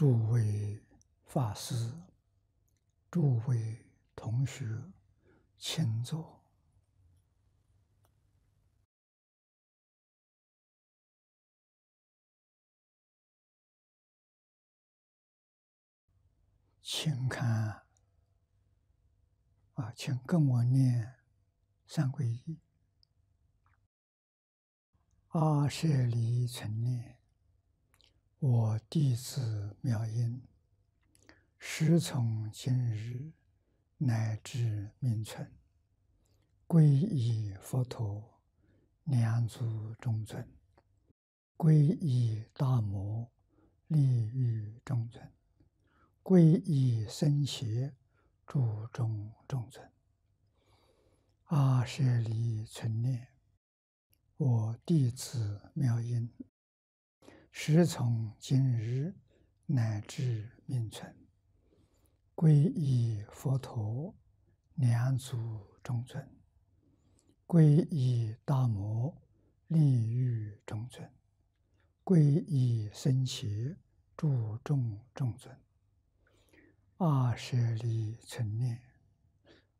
诸位法师，诸位同学，请坐，请看啊，请跟我念三皈依：阿舍离存念。我弟子妙音，师从今日乃至明存，皈依佛陀，两足中尊；皈依大魔，利欲中尊；皈依僧邪，注众中尊。阿舍离存念，我弟子妙音。时从今日乃至命存，皈依佛陀，两足中尊；皈依大魔，利欲中尊；皈依僧伽，注众中尊。阿舍利存念，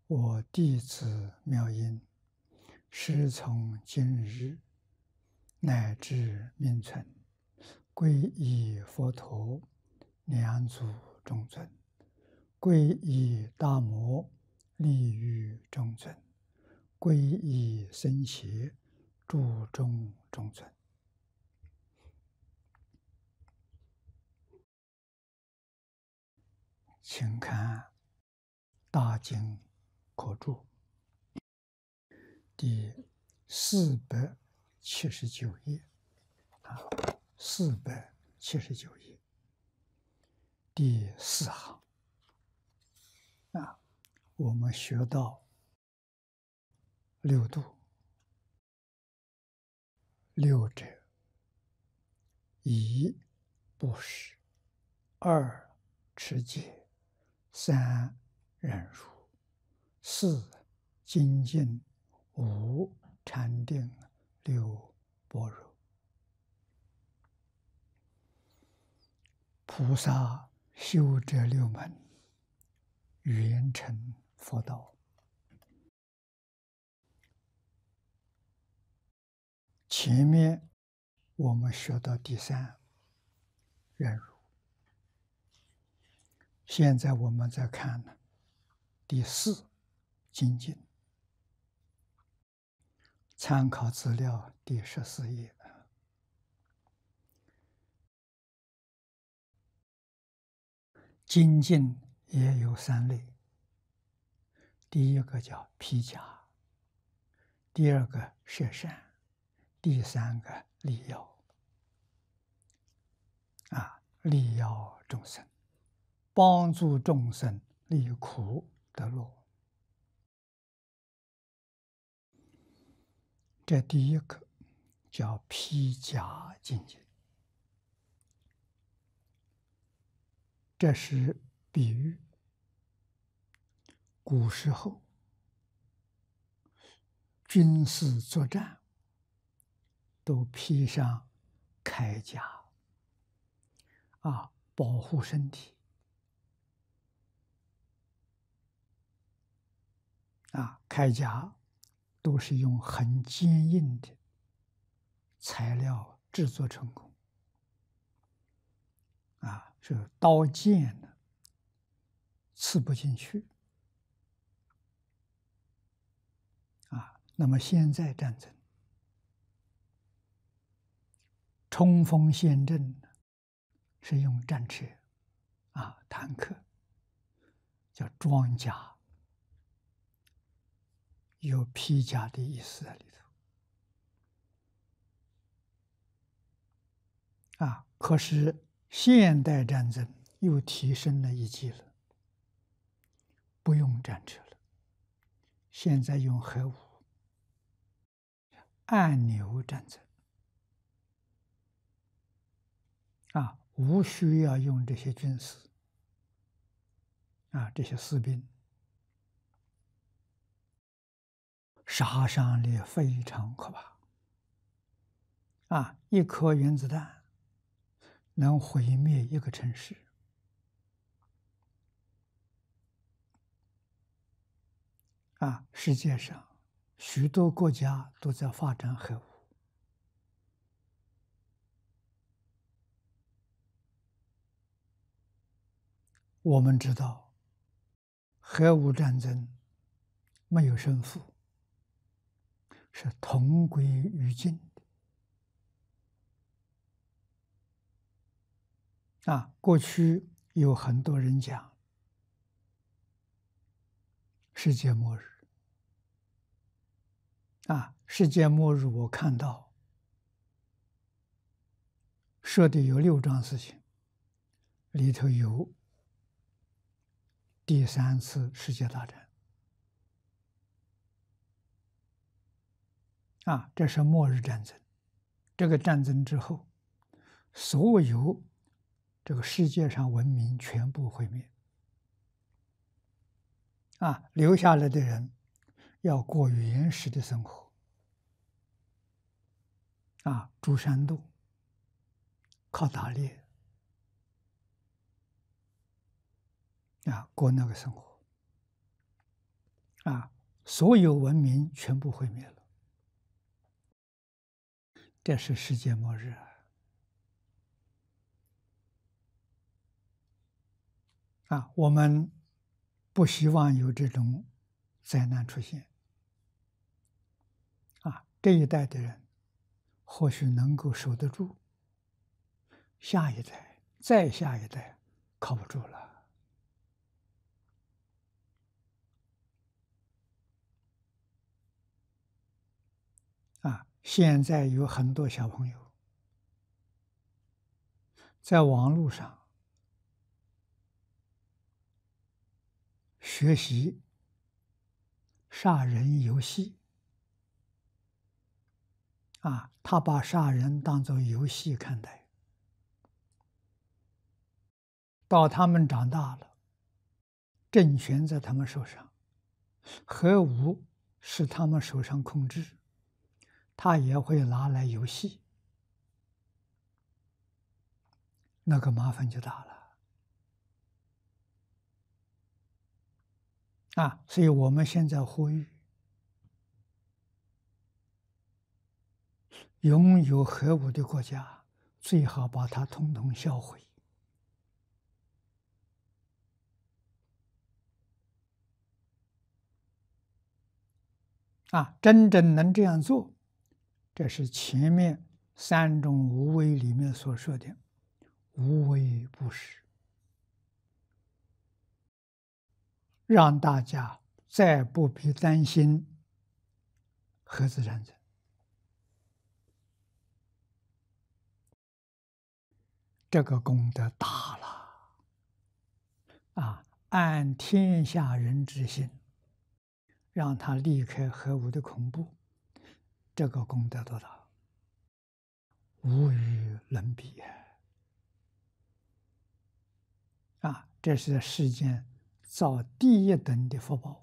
我弟子妙音，师从今日乃至命存。皈依佛陀，两祖中尊；皈依大摩，利于中尊；皈依僧邪，诸众中尊。请看《大经口注》第四百七十九页。好。四百七十九页，第四行。啊，我们学到六度：六者，一布施，二持戒，三忍辱，四精进，五禅定，六般若。菩萨修者六门圆成佛道。前面我们学到第三忍辱，现在我们在看呢第四精进。参考资料第十四页。精进也有三类。第一个叫披甲，第二个射善，第三个利腰。啊，利腰众生，帮助众生离苦得乐。这第一个叫披甲精进。这是比喻。古时候，军事作战都披上铠甲，啊，保护身体。啊，铠甲都是用很坚硬的材料制作成功。是刀剑呢刺不进去。啊，那么现在战争，冲锋陷阵是用战车，啊，坦克，叫装甲，有披甲的意思里头。啊，可是。现代战争又提升了一级了，不用战车了，现在用核武，按钮战争啊，无需要用这些军师啊，这些士兵，杀伤力非常可怕啊，一颗原子弹。能毁灭一个城市啊！世界上许多国家都在发展核武。我们知道，核武战争没有胜负，是同归于尽。啊，过去有很多人讲世界末日。啊，世界末日，我看到设的有六桩事情，里头有第三次世界大战。啊，这是末日战争，这个战争之后，所有。这个世界上文明全部毁灭，啊，留下来的人要过原始的生活，啊，住山洞，靠打猎，啊，过那个生活，啊，所有文明全部毁灭了，这是世界末日。啊，我们不希望有这种灾难出现。啊，这一代的人或许能够守得住，下一代、再下一代靠不住了。啊，现在有很多小朋友在网络上。学习杀人游戏啊，他把杀人当做游戏看待。到他们长大了，政权在他们手上，核武是他们手上控制，他也会拿来游戏，那个麻烦就大了。啊，所以我们现在呼吁，拥有核武的国家最好把它统统销毁。啊，真正能这样做，这是前面三种无为里面所说的无为不是。让大家再不必担心核子战争，这个功德大了啊！按天下人之心，让他离开核武的恐怖，这个功德多大？无与伦比啊！这是世间。造第一等的福报，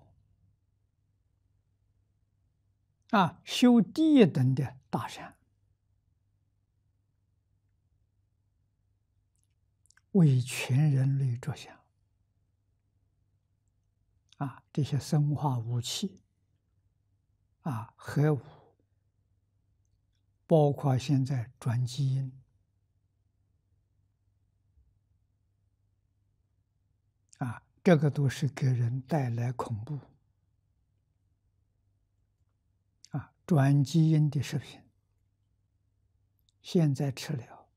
啊，修第一等的大善，为全人类着想，啊，这些生化武器，啊，核武，包括现在转基因。这个都是给人带来恐怖啊！转基因的食品，现在吃了，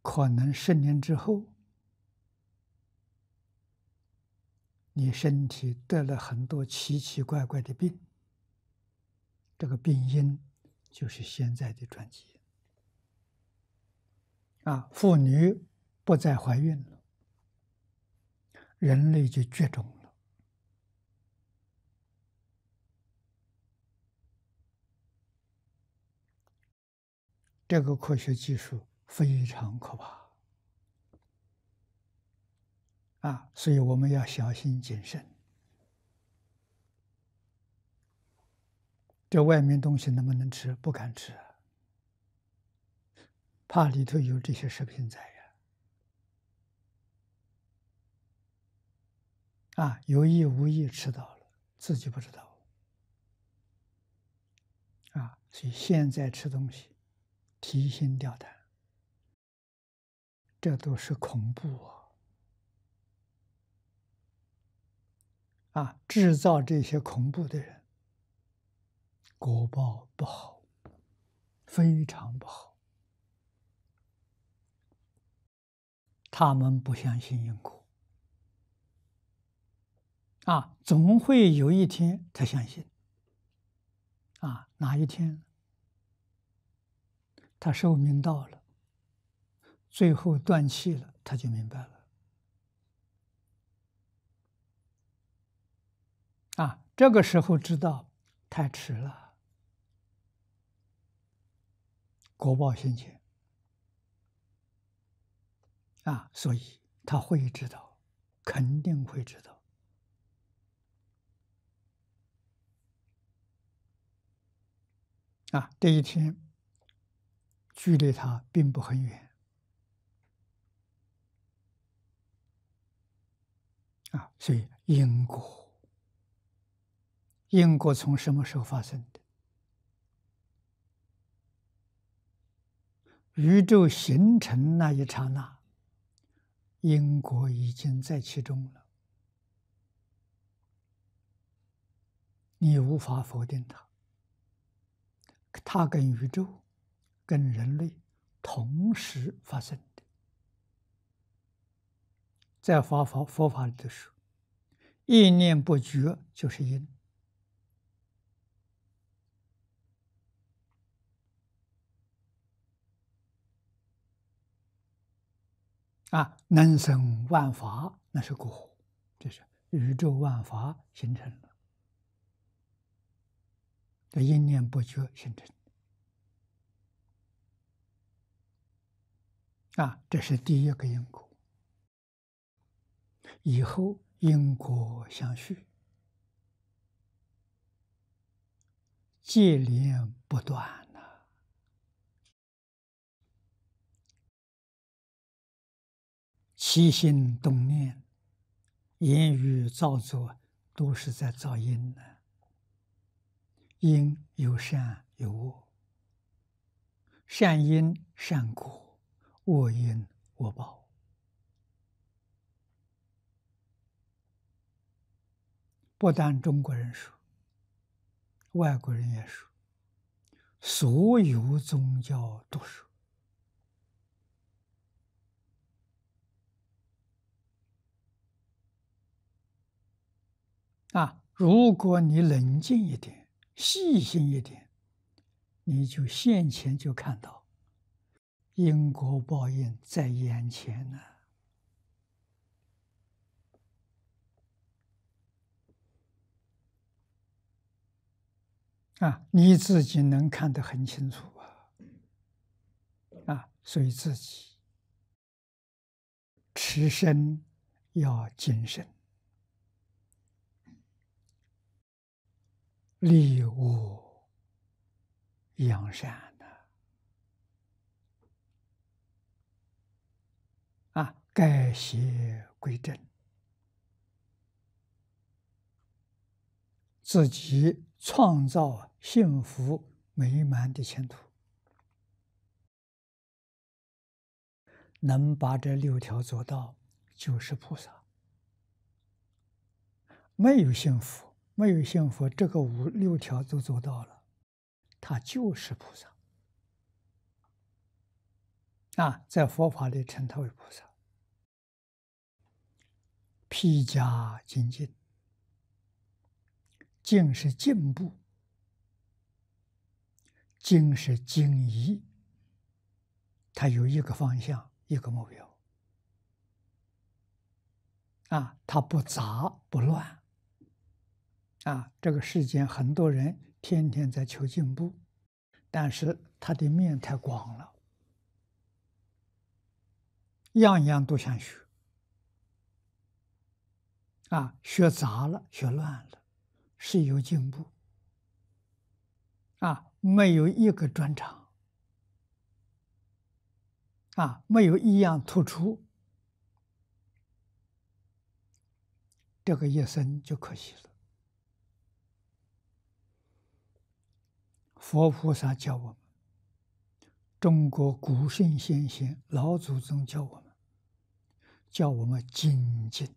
可能十年之后，你身体得了很多奇奇怪怪的病。这个病因就是现在的转基因。啊，妇女不再怀孕了。人类就绝种了。这个科学技术非常可怕，啊，所以我们要小心谨慎。这外面东西能不能吃？不敢吃，怕里头有这些食品在。啊，有意无意吃到了，自己不知道。啊，所以现在吃东西，提心吊胆，这都是恐怖啊！啊，制造这些恐怖的人，果报不好，非常不好。他们不相信因果。啊，总会有一天他相信。啊，哪一天他寿命到了，最后断气了，他就明白了。啊，这个时候知道太迟了，国报先前。啊，所以他会知道，肯定会知道。啊，这一天距离它并不很远啊，所以因果，因果从什么时候发生的？宇宙形成那一刹那，因果已经在其中了，你无法否定它。它跟宇宙、跟人类同时发生的，在佛法佛法里头说，意念不绝就是因啊，能生万法那是果，这是宇宙万法形成了。这因念不绝形成，啊，这是第一个因果。以后因果相续，接连不断了。起心动念、言语造作，都是在造因呢。因有善有恶，善因善果，恶因恶报。不但中国人说，外国人也说，所有宗教都说。啊，如果你冷静一点。细心一点，你就现前就看到因果报应在眼前呢。啊，你自己能看得很清楚啊！啊，所以自己持身要谨慎。立物扬善的啊，改邪归正，自己创造幸福美满的前途。能把这六条做到，就是菩萨。没有幸福。没有幸福，这个五六条都做到了，他就是菩萨。啊，在佛法里称他为菩萨。披甲精进，静是进步，精是精一，他有一个方向，一个目标。啊，他不杂不乱。啊，这个世间很多人天天在求进步，但是他的面太广了，样样都想学，啊，学杂了，学乱了，是有进步，啊，没有一个专长，啊，没有一样突出，这个一生就可惜了。佛菩萨教我们，中国古圣先贤、老祖宗教我们，教我们精进。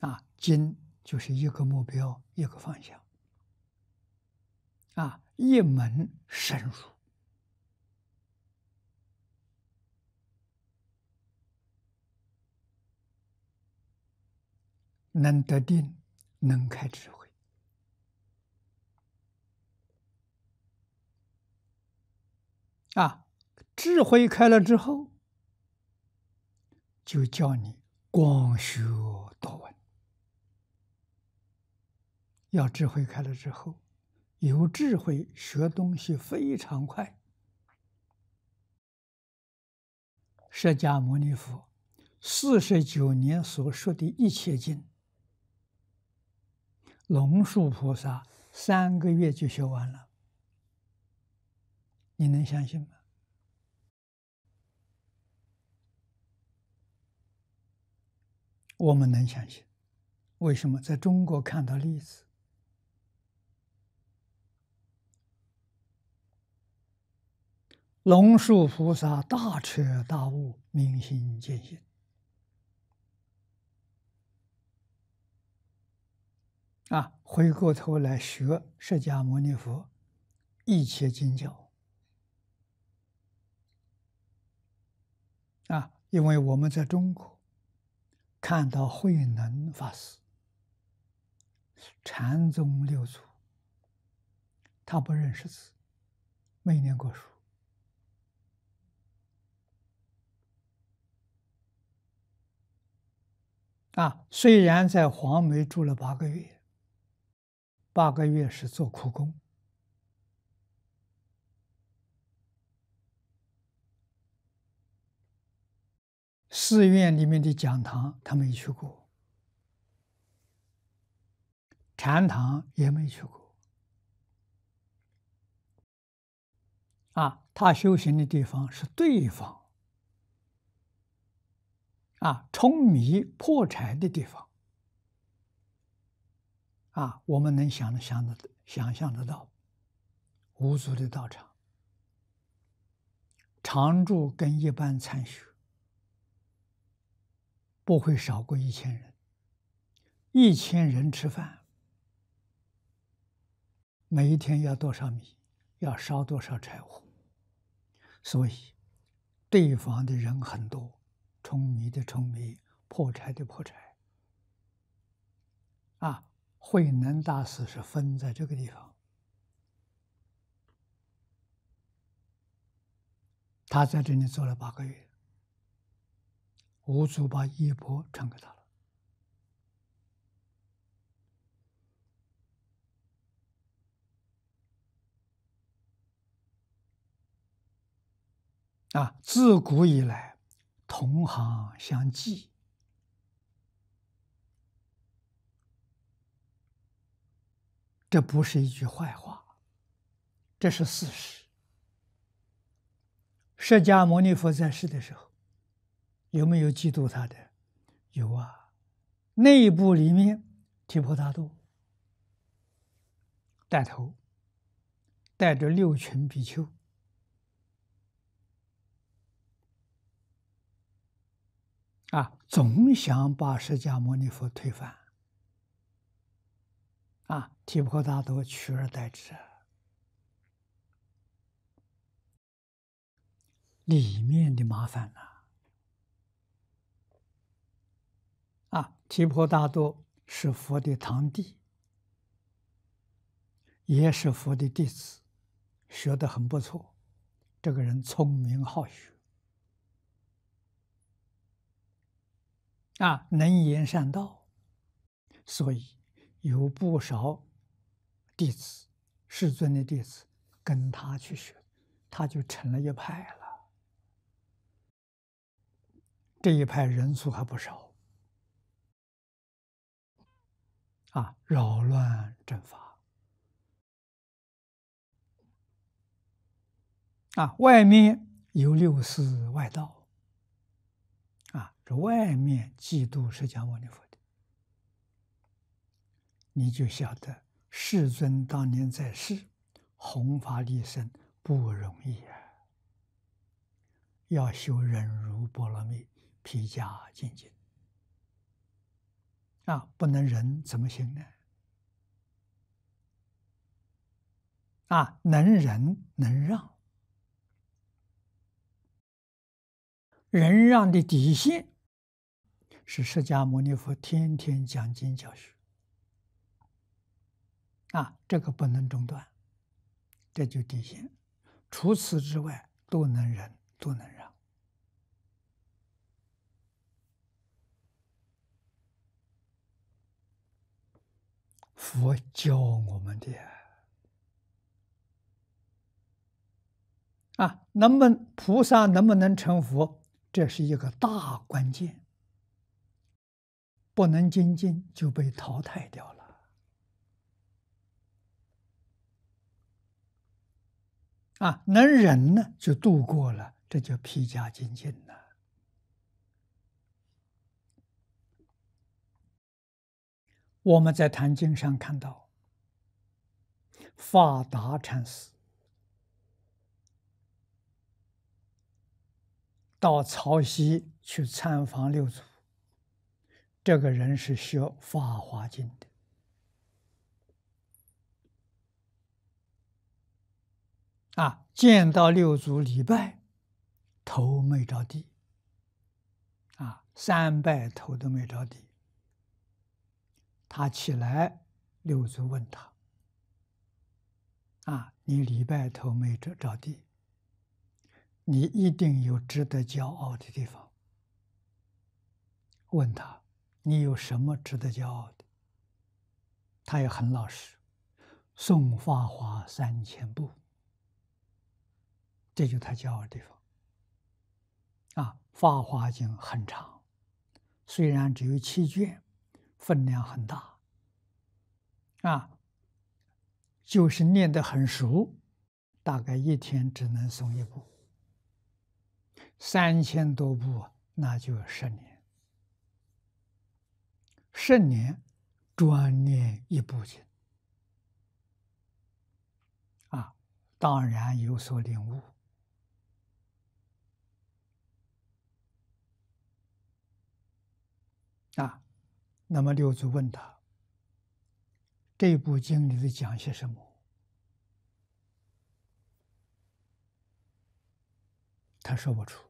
啊，精就是一个目标，一个方向。啊，一门深入，能得定，能开智慧。啊，智慧开了之后，就叫你光学多闻。要智慧开了之后，有智慧学东西非常快。释迦牟尼佛四十九年所说的一切经，龙树菩萨三个月就学完了。你能相信吗？我们能相信，为什么？在中国看到例子，龙树菩萨大彻大悟，明心见性。啊，回过头来学释迦牟尼佛，一切经教。因为我们在中国看到慧能法师，禅宗六祖，他不认识字，没念过书啊。虽然在黄梅住了八个月，八个月是做苦工。寺院里面的讲堂，他没去过；禅堂也没去过。啊，他修行的地方是对方，啊，冲迷破柴的地方，啊，我们能想的想的想象得到，无祖的道场，常住跟一般参学。不会少过一千人，一千人吃饭，每一天要多少米，要烧多少柴火，所以对方的人很多，充米的充米，破柴的破柴。啊，慧能大师是分在这个地方，他在这里做了八个月。五祖把衣钵传给他了。啊，自古以来，同行相济。这不是一句坏话，这是事实。释迦牟尼佛在世的时候。有没有嫉妒他的？有啊，内部里面提婆达多带头带着六群比丘啊，总想把释迦牟尼佛推翻啊，提婆达多取而代之，里面的麻烦呢？提婆达多是佛的堂弟，也是佛的弟子，学的很不错。这个人聪明好学，啊，能言善道，所以有不少弟子，世尊的弟子跟他去学，他就成了一派了。这一派人数还不少。啊，扰乱正法！啊，外面有六四外道。啊，这外面嫉妒释迦牟尼佛的，你就晓得世尊当年在世，弘法利生不容易啊！要修忍辱波罗蜜，披甲进进。啊，不能忍怎么行呢？啊，能忍能让，忍让的底线是释迦牟尼佛天天讲经教学，啊，这个不能中断，这就底线。除此之外，都能忍，都能忍。佛教我们的啊，能不能菩萨能不能成佛，这是一个大关键。不能精进就被淘汰掉了。啊，能忍呢就度过了，这叫披甲精进了。我们在《坛经》上看到，法达禅师到曹溪去参访六祖，这个人是学《法华经》的啊，见到六祖礼拜，头没着地啊，三拜头都没着地。他起来，六祖问他：“啊，你礼拜头没着着地？你一定有值得骄傲的地方。问他，你有什么值得骄傲的？”他也很老实，送法华》三千步，这就是他骄傲的地方。啊，《法华经》很长，虽然只有七卷。分量很大，啊，就是念得很熟，大概一天只能诵一部，三千多部，那就十年，十年专念一部经，啊，当然有所领悟，啊。那么六祖问他：“这部经里头讲些什么？”他说不出。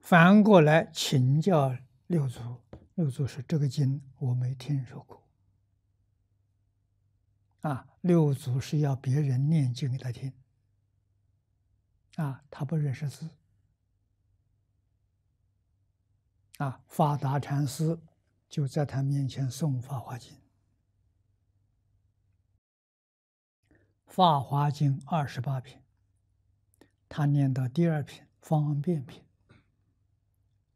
反过来请教六祖，六祖说：“这个经我没听说过。”啊，六祖是要别人念经给他听。啊，他不认识字。啊，法达禅师就在他面前诵《法华经》，《法华经》二十八篇，他念到第二篇《方便篇》，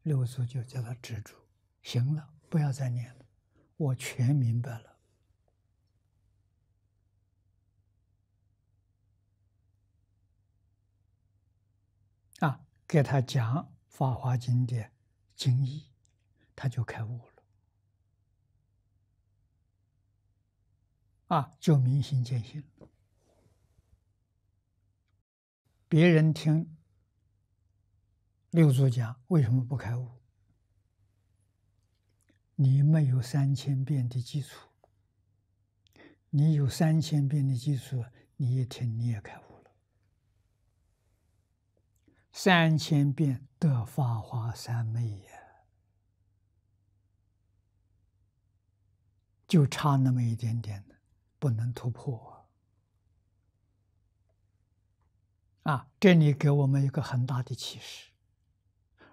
六祖就叫他止住，行了，不要再念了，我全明白了。啊，给他讲《法华经》的。精意，他就开悟了。啊，就明心见性别人听六祖讲为什么不开悟？你没有三千遍的基础。你有三千遍的基础，你一听，你也开悟。三千遍得法华三昧呀，就差那么一点点不能突破啊！这里给我们一个很大的启示，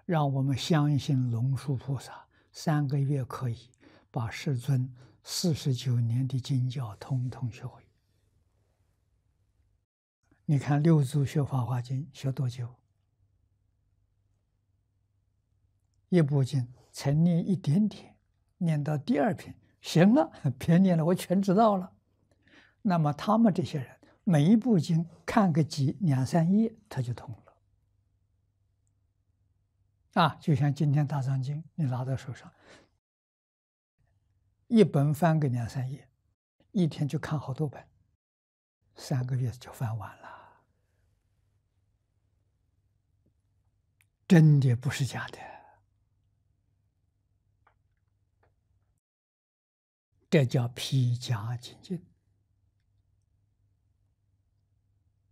让我们相信龙树菩萨三个月可以把世尊四十九年的经教通通学会。你看，六祖学法华经学多久？一部经才念一点点，念到第二篇，行了，别念了，我全知道了。那么他们这些人，每一部经看个几两三页，他就通了。啊，就像今天《大藏经》，你拿到手上，一本翻个两三页，一天就看好多本，三个月就翻完了，真的不是假的。这叫披甲进进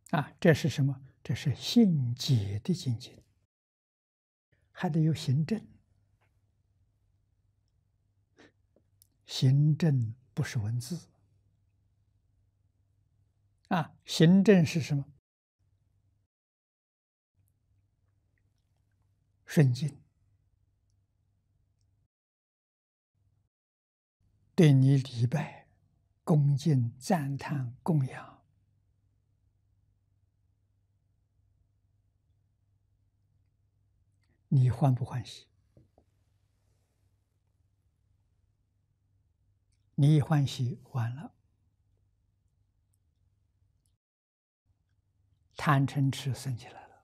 啊！这是什么？这是心结的境界，还得有行政。行政不是文字啊！行政是什么？顺境。对你礼拜、恭敬、赞叹、供养，你欢不欢喜？你一欢喜，完了，贪嗔痴生起来了。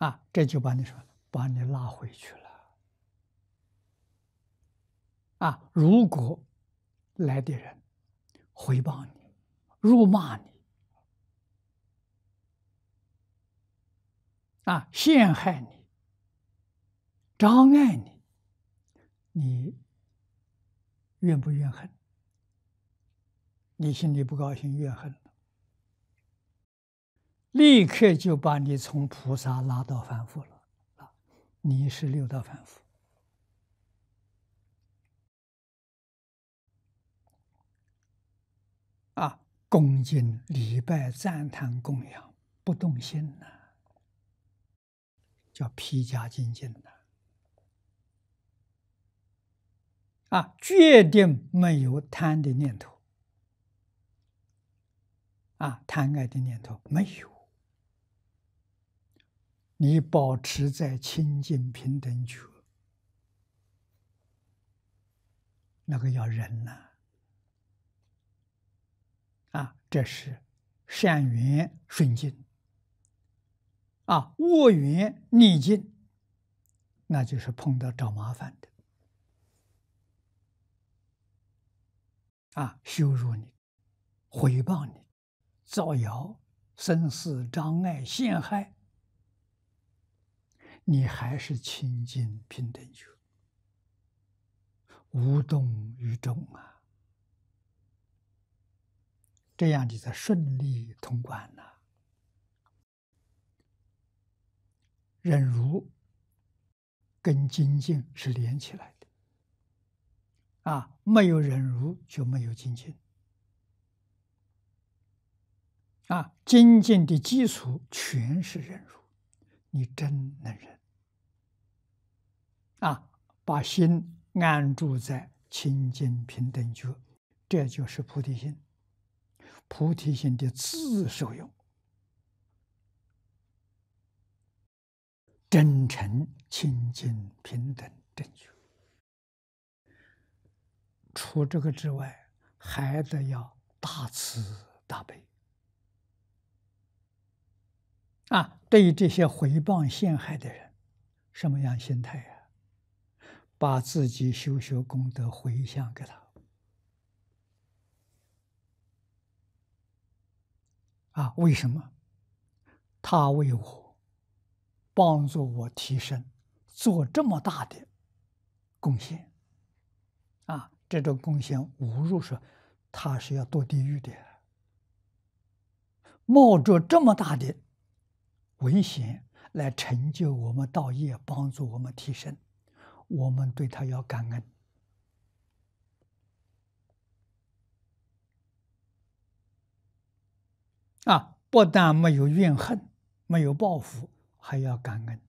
啊，这就把你说了。把你拉回去了，啊！如果来的人回报你、辱骂你、啊陷害你、障碍你，你怨不怨恨？你心里不高兴，怨恨立刻就把你从菩萨拉到凡夫了。你是六道凡夫啊！恭敬、礼拜、赞叹、供养，不动心呐，叫披加精进呐！啊，决定没有贪的念头，啊，贪爱的念头没有。你保持在清净平等处，那个要忍呐。啊，这是善缘顺境。啊，恶缘逆境，那就是碰到找麻烦的。啊，羞辱你，毁谤你，造谣，生死障碍，陷害。你还是清净平等心，无动于衷啊！这样你才顺利通关呐。忍辱跟精进是连起来的，啊，没有忍辱就没有精进，啊，精进的基础全是忍辱。你真能忍啊！把心安住在清净平等觉，这就是菩提心，菩提心的自受用。真诚清净平等正觉。除这个之外，还得要大慈大悲。啊，对于这些回谤陷害的人，什么样心态呀？把自己修学功德回向给他。啊，为什么？他为我帮助我提升，做这么大的贡献。啊，这种贡献无辱说，他是要堕地狱的，冒着这么大的。危险来成就我们道业，帮助我们提升，我们对他要感恩啊！不但没有怨恨，没有报复，还要感恩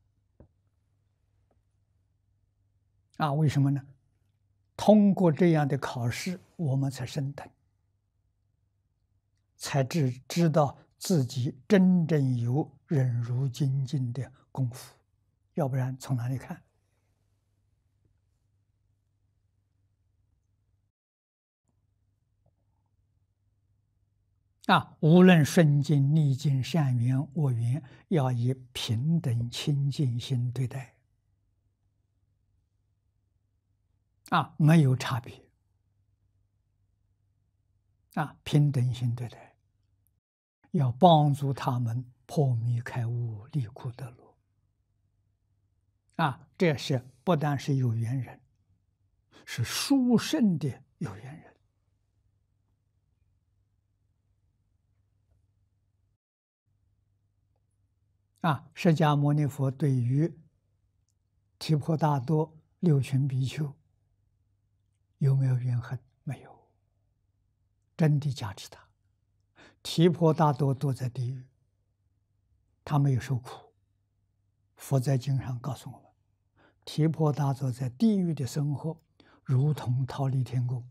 啊！为什么呢？通过这样的考试，我们才升等，才知知道。自己真正有忍辱精进的功夫，要不然从哪里看？啊，无论顺境、逆境、善缘、恶缘，要以平等清净心对待。啊，没有差别。啊，平等心对待。要帮助他们破迷开悟、离苦得乐。啊，这些不但是有缘人，是殊胜的有缘人。啊，释迦牟尼佛对于提婆达多六群比丘有没有怨恨？没有，真的加持他。提婆大多都在地狱，他没有受苦。佛在经上告诉我们，提婆大多在地狱的生活，如同逃离天宫。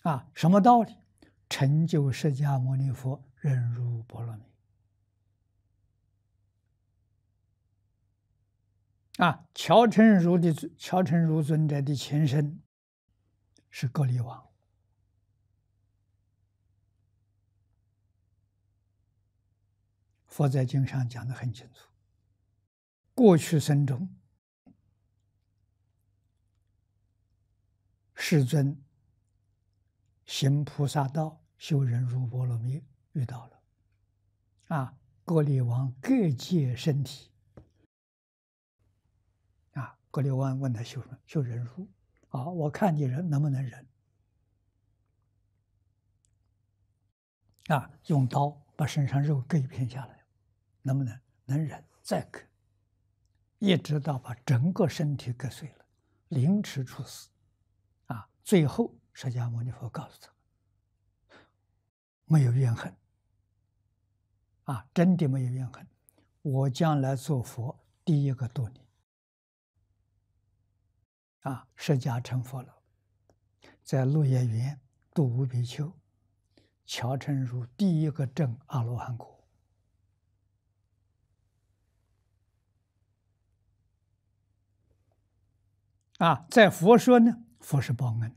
啊，什么道理？成就释迦牟尼佛忍辱波罗蜜。啊，乔成如的乔成如尊者的前身。是割离王。佛在经上讲的很清楚，过去生中，世尊行菩萨道，修忍辱波罗蜜，遇到了啊，割离王各界身体，啊，割离王问他修什么？修忍辱。好，我看你忍能不能忍？啊，用刀把身上肉割一片下来，能不能？能忍，再割，一直到把整个身体割碎了，凌迟处死。啊，最后释迦牟尼佛告诉他，没有怨恨。啊，真的没有怨恨，我将来做佛第一个多年。啊，释迦成佛了，在鹿野园度五比丘，乔成如第一个证阿罗汉果。啊，在佛说呢，佛是报恩，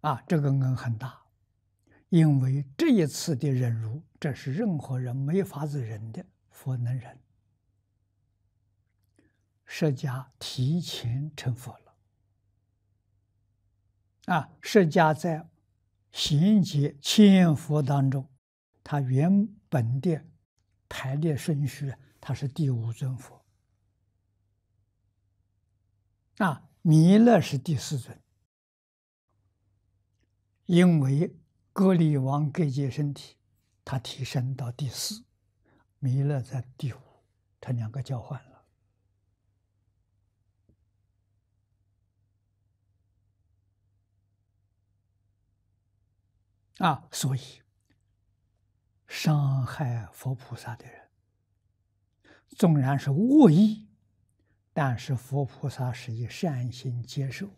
啊，这个恩很大，因为这一次的忍辱，这是任何人没法子忍的，佛能忍。释迦提前成佛了，啊！释迦在行劫千佛当中，他原本的排列顺序他是第五尊佛。啊，弥勒是第四尊，因为格利王改界身体，他提升到第四，弥勒在第五，他两个交换了。啊，所以伤害佛菩萨的人，纵然是恶意，但是佛菩萨是以善心接受，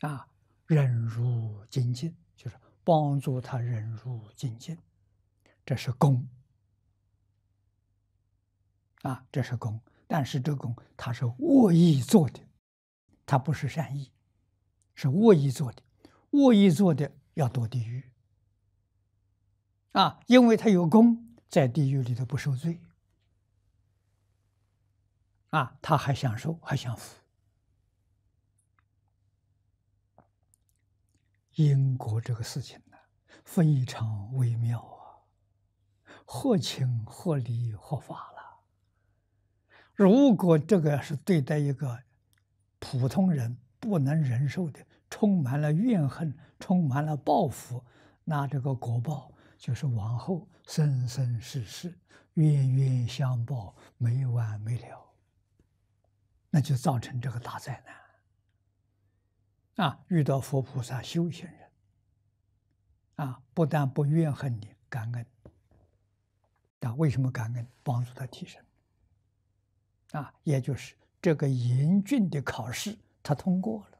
啊，忍辱精进，就是帮助他忍辱精进，这是功。啊，这是功，但是这功他是恶意做的，他不是善意，是恶意做的，恶意做的要堕地狱。啊，因为他有功，在地狱里头不受罪，啊，他还享受，还享福。因果这个事情呢，非常微妙啊，合情、合理、合法了。如果这个是对待一个普通人不能忍受的，充满了怨恨，充满了报复，那这个果报。就是往后生生世世冤冤相报没完没了，那就造成这个大灾难。啊，遇到佛菩萨、修行人，啊，不但不怨恨你，感恩。啊，为什么感恩？帮助他提升。啊，也就是这个严峻的考试，他通过了。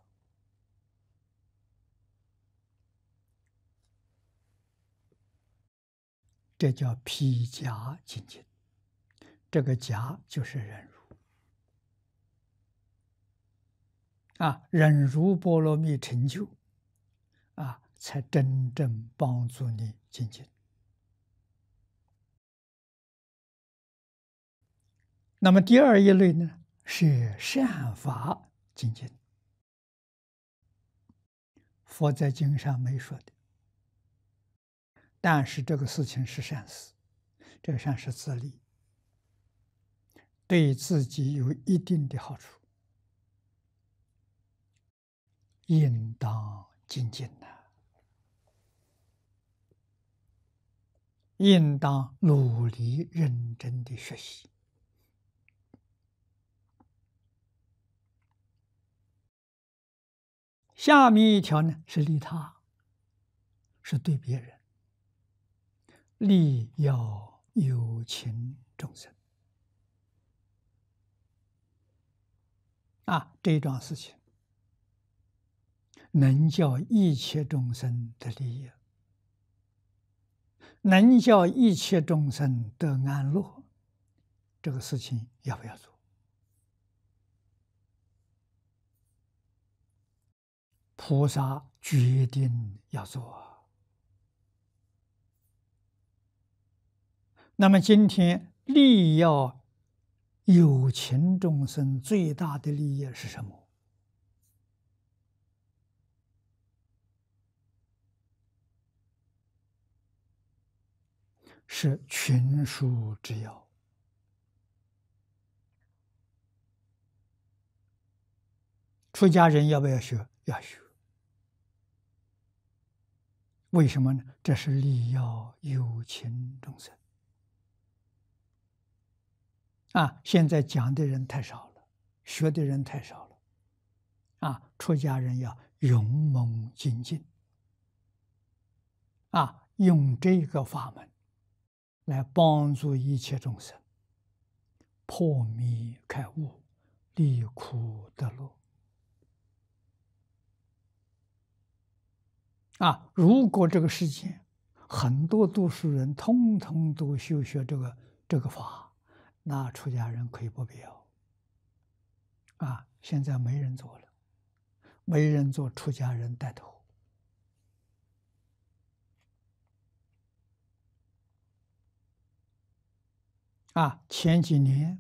这叫披甲精进，这个甲就是忍辱啊，忍辱波罗蜜成就啊，才真正帮助你精进。那么第二一类呢，是善法精进，佛在经上没说的。但是这个事情是善事，这个善是自利，对自己有一定的好处，应当精进的，应当努力认真的学习。下面一条呢是利他，是对别人。利要有情众生啊，这一桩事情能叫一切众生的利益，能叫一切众生得安乐，这个事情要不要做？菩萨决定要做。那么今天利要有情众生最大的利益是什么？是群书之要。出家人要不要学？要学。为什么呢？这是利要有情众生。啊，现在讲的人太少了，学的人太少了，啊，出家人要勇猛精进，啊，用这个法门来帮助一切众生破迷开悟，离苦得乐。啊，如果这个世界很多读书人通通都修学这个这个法。那出家人可以不必要。啊，现在没人做了，没人做出家人带头，啊，前几年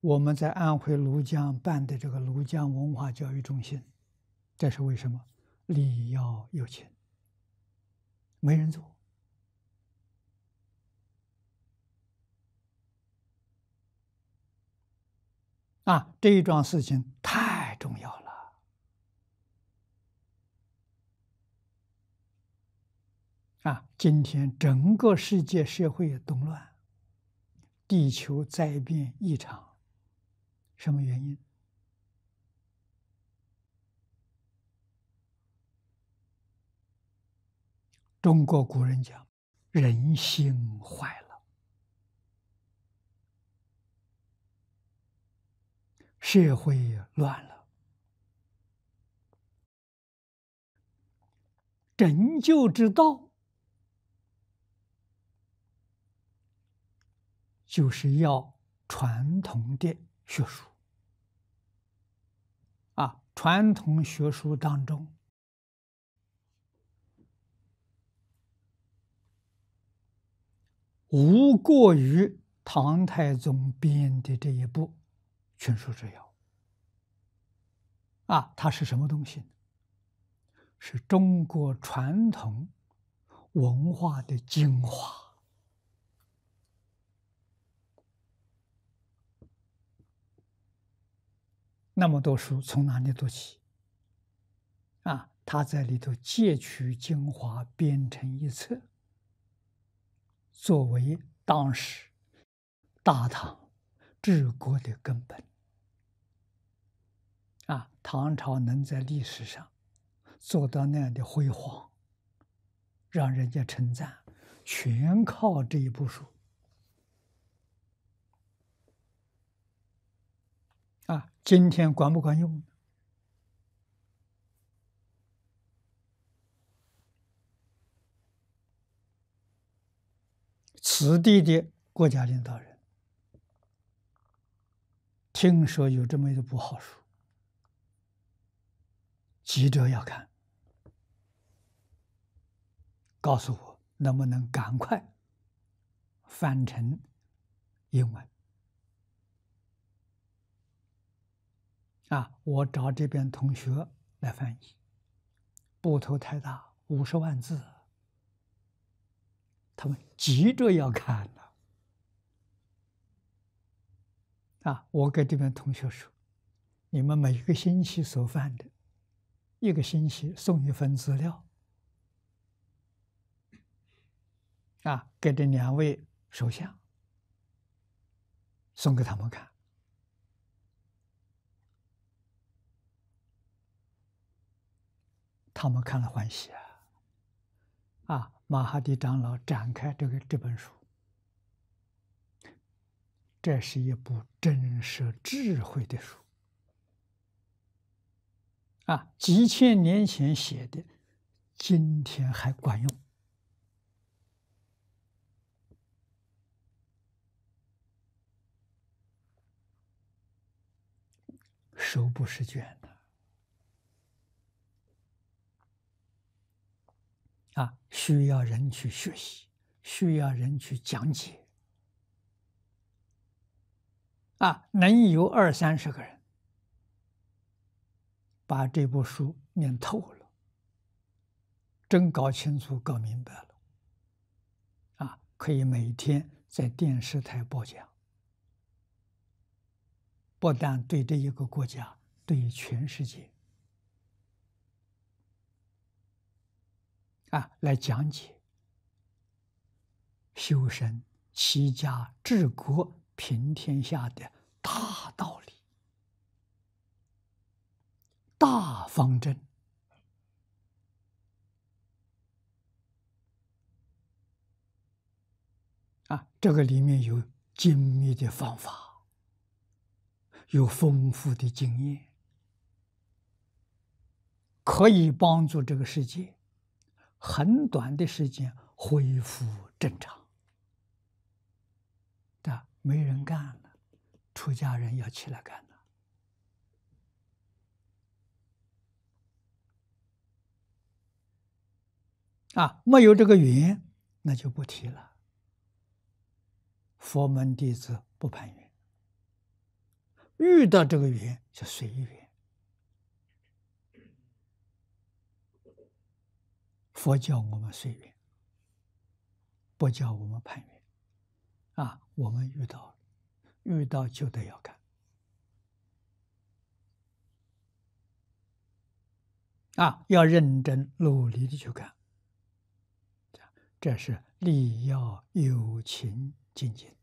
我们在安徽庐江办的这个庐江文化教育中心，这是为什么？礼要有钱，没人做。啊，这一桩事情太重要了！啊，今天整个世界社会动乱，地球灾变异常，什么原因？中国古人讲，人心坏了。社会乱了，拯救之道就是要传统的学术啊，传统学术当中无过于唐太宗编的这一步。群书之要，啊，它是什么东西？是中国传统文化的精华。那么多书从哪里做起？啊，他在里头借取精华，编成一册，作为当时大唐。治国的根本啊，唐朝能在历史上做到那样的辉煌，让人家称赞，全靠这一部书啊。今天管不管用？此地的国家领导人。听说有这么一部好书，急着要看，告诉我能不能赶快翻成英文？啊，我找这边同学来翻译，部头太大，五十万字，他们急着要看呢。啊！我给这边同学说，你们每个星期所犯的，一个星期送一份资料，啊，给这两位首相，送给他们看，他们看了欢喜啊！啊，马哈蒂长老展开这个这本书。这是一部真实智慧的书，啊，几千年前写的，今天还管用。手不释卷的，啊，需要人去学习，需要人去讲解。啊，能有二三十个人把这部书念透了，真搞清楚、搞明白了，啊，可以每天在电视台播讲，不但对这一个国家，对全世界，啊，来讲解修身、齐家、治国。平天下的大道理、大方针啊，这个里面有精密的方法，有丰富的经验，可以帮助这个世界很短的时间恢复正常。没人干了，出家人要起来干了。啊，没有这个缘，那就不提了。佛门弟子不攀缘，遇到这个缘就随缘。佛教我们随缘，不教我们攀缘。啊，我们遇到了，遇到就得要干。啊，要认真努力的去干，这是利要有情精进。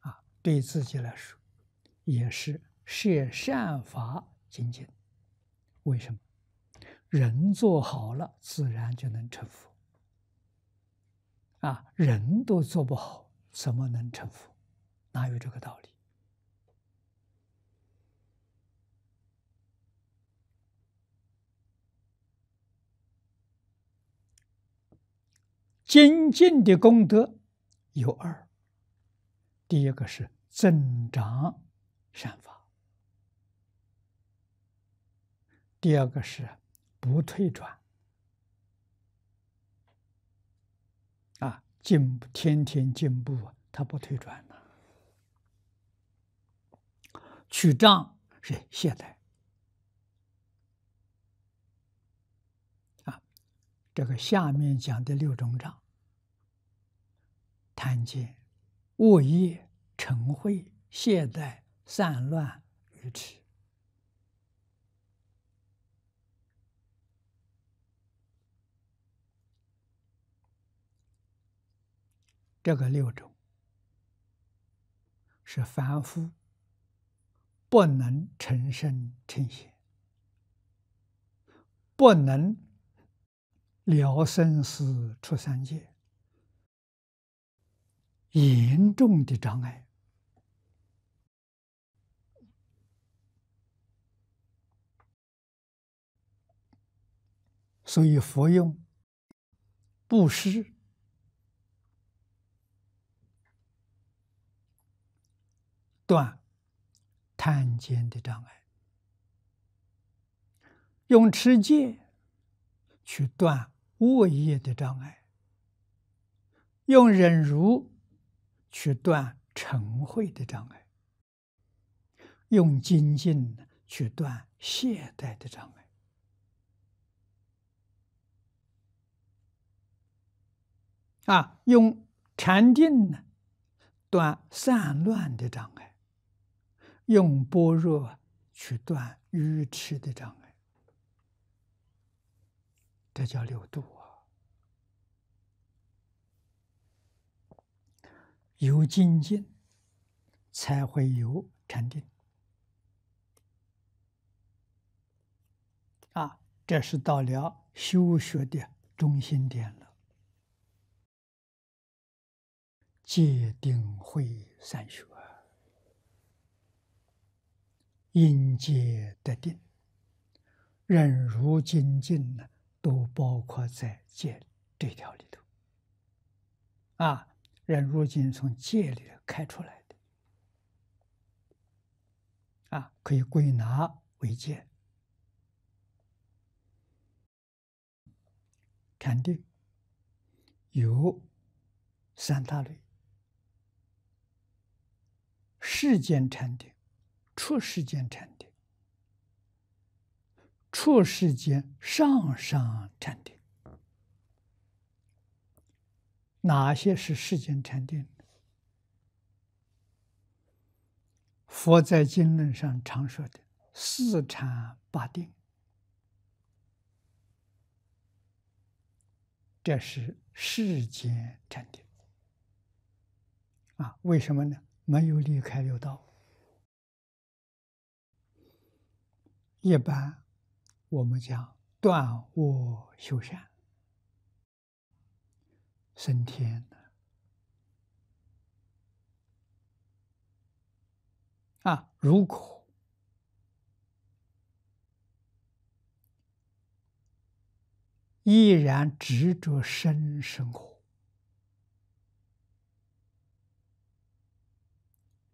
啊，对自己来说也是设善法精进。为什么？人做好了，自然就能成佛。啊，人都做不好，怎么能成佛？哪有这个道理？精进的功德有二：第一个是增长善法；第二个是不退转。进步，天天进步啊！他不退转了。取账是懈怠啊，这个下面讲的六种账：贪结、恶业、成会、懈怠、散乱、愚痴。这个六种是凡夫不能成身成贤，不能了生死出三界，严重的障碍。所以，佛用布施。断贪见的障碍，用持戒去断恶业的障碍；用忍辱去断嗔恚的障碍；用精进呢去断懈怠的障碍。啊，用禅定呢断散乱的障碍。用般若去断愚痴的障碍，这叫六度啊。有精进，才会有禅定。啊，这是到了修学的中心点了，戒定慧三学。因戒得定，忍辱精进呢，都包括在戒这条里头。啊，忍辱精从戒里开出来的，啊，可以归纳为戒。禅定有三大类：世间禅定。出世间禅定，出世间上上禅定，哪些是世间禅定？佛在经论上常说的四禅八定，这是世间禅定。啊，为什么呢？没有离开六道。一般，我们讲断恶修善，升天啊，如果依然执着生生活，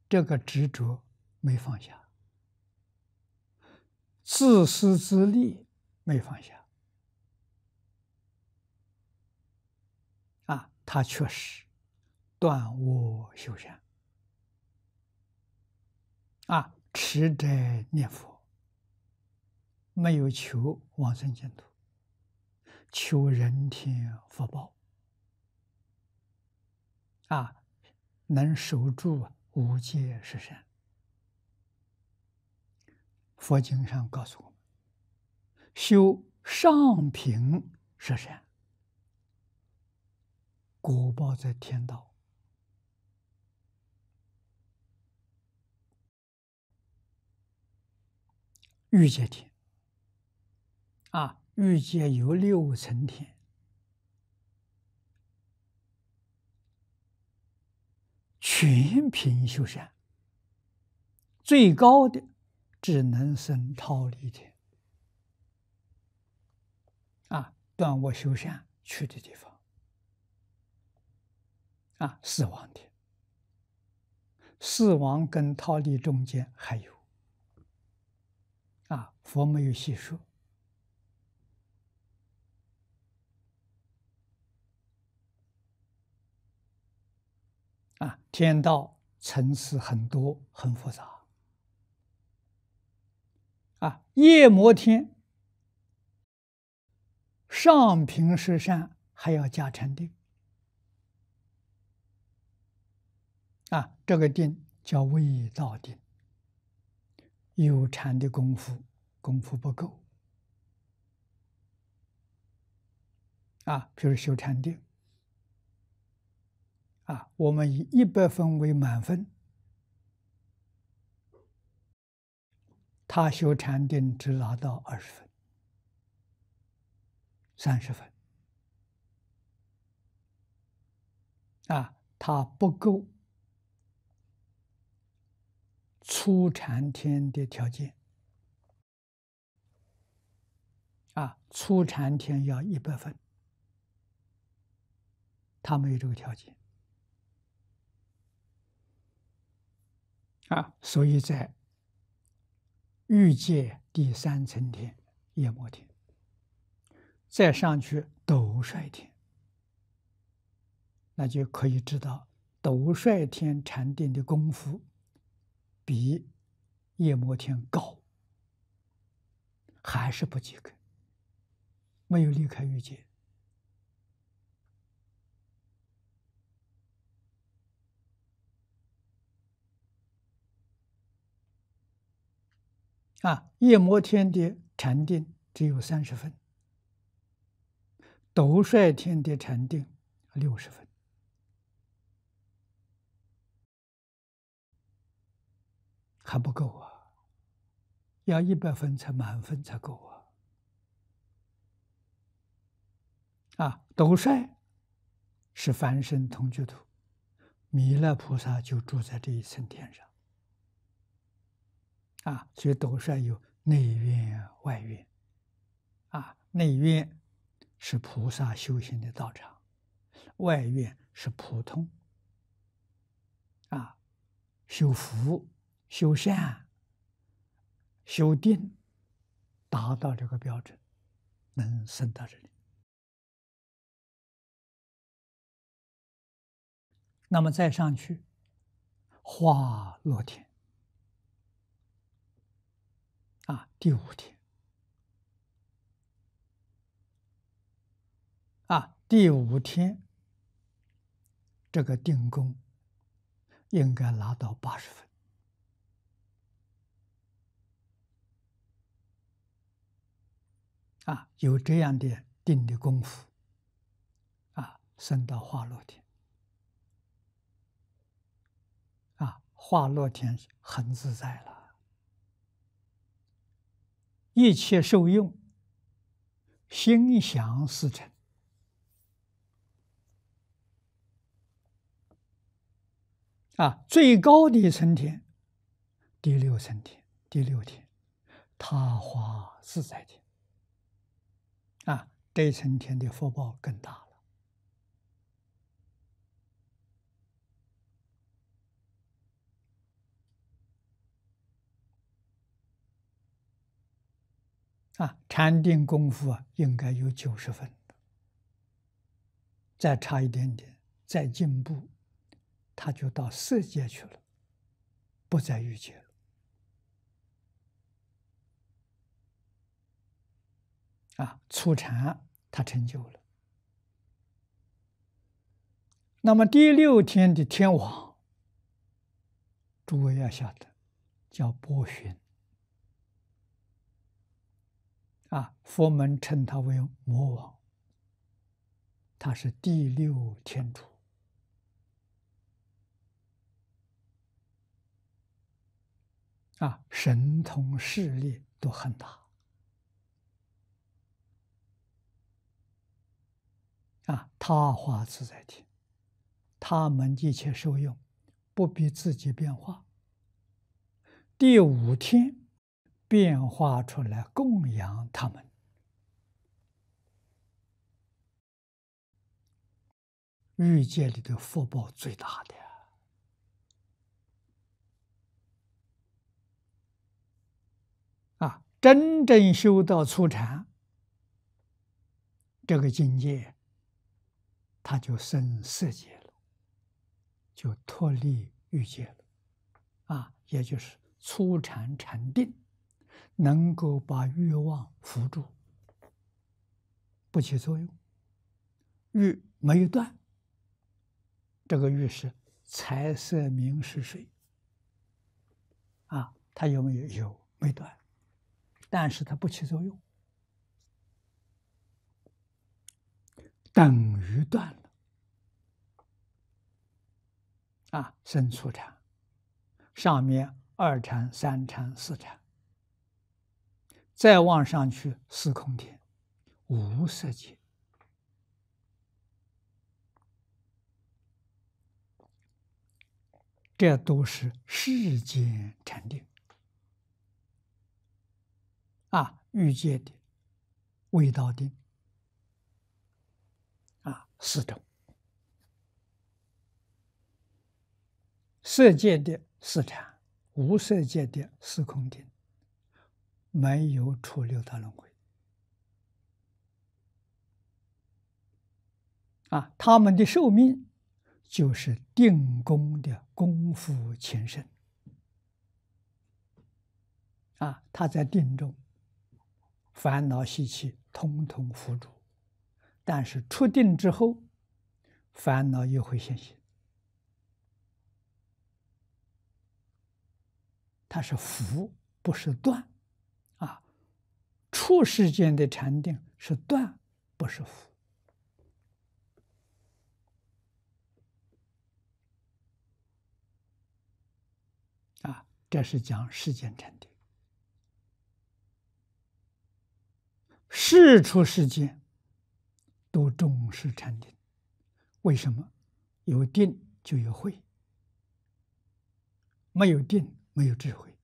这个执着没放下。自私自利没放下，啊，他确实断我修善，啊，持斋念佛，没有求往生净土，求人天福报，啊，能守住五戒十善。佛经上告诉我们，修上品是谁？果报在天道，欲界天啊，欲界有六层天，全凭修善，最高的。只能生逃离的啊，断我修善去的地方啊，死亡的死亡跟逃离中间还有啊，佛没有细说啊，天道层次很多，很复杂。啊，夜摩天，上品十善还要加禅定，啊，这个定叫未到定，有禅的功夫，功夫不够，啊，比如修禅定，啊，我们以一百分为满分。他修禅定只拿到二十分、三十分，啊，他不够初禅天的条件，啊，初禅天要一百分，他没有这个条件，啊，所以在。欲界第三层天夜摩天，再上去斗率天，那就可以知道斗率天禅定的功夫比夜摩天高，还是不及格，没有离开欲界。啊，夜摩天的禅定只有三十分，斗率天的禅定六十分，还不够啊！要一百分才满分才够啊！啊，斗率是凡身同居土，弥勒菩萨就住在这一层天上。啊，所以都说有内院、外院，啊，内院是菩萨修行的道场，外院是普通，啊，修福、修善、修定，达到这个标准，能升到这里。那么再上去，花落天。啊，第五天，啊，第五天，这个定功应该拿到八十分。啊，有这样的定的功夫，啊，升到花落天。啊，花落天很自在了。一切受用，心想事成。啊，最高的成天，第六层天，第六天，他化自在天。啊，这层天的福报更大。啊，禅定功夫啊，应该有九十分再差一点点，再进步，他就到色界去了，不再欲界了。啊，初禅他成就了。那么第六天的天王，诸位要晓得，叫波旬。啊，佛门称他为魔王，他是第六天主。啊，神通势力都很大。啊，他化自在天，他们一切受用，不必自己变化。第五天。变化出来供养他们，欲界里的福报最大的啊！真正修到初禅这个境界，他就生色界了，就脱离欲界了啊！也就是初禅禅定。能够把欲望扶住，不起作用，欲没有断。这个欲是财色名食睡，啊，他有没有有没断？但是它不起作用，等于断了。啊，生出禅，上面二禅、三禅、四禅。再往上去，四空天，无色界，这都是世间禅定啊，欲界的、味道定啊，四种色界的四禅、无色界的四空定。没有出六道轮回啊，他们的寿命就是定功的功夫前身啊，他在定中烦恼习气通通伏住，但是出定之后，烦恼又会现他它是伏不是断。处世间的禅定是断，不是福。啊，这是讲世间禅定。世出世间都重视禅定，为什么？有定就有慧，没有定没有智慧。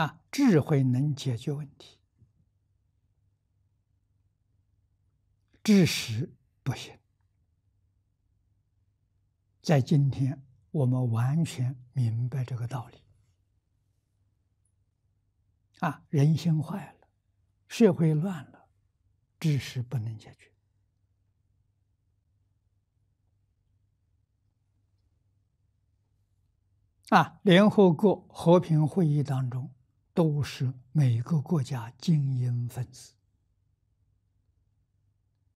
啊，智慧能解决问题，知识不行。在今天，我们完全明白这个道理。啊，人心坏了，社会乱了，知识不能解决。啊，联合国和平会议当中。都是每个国家精英分子，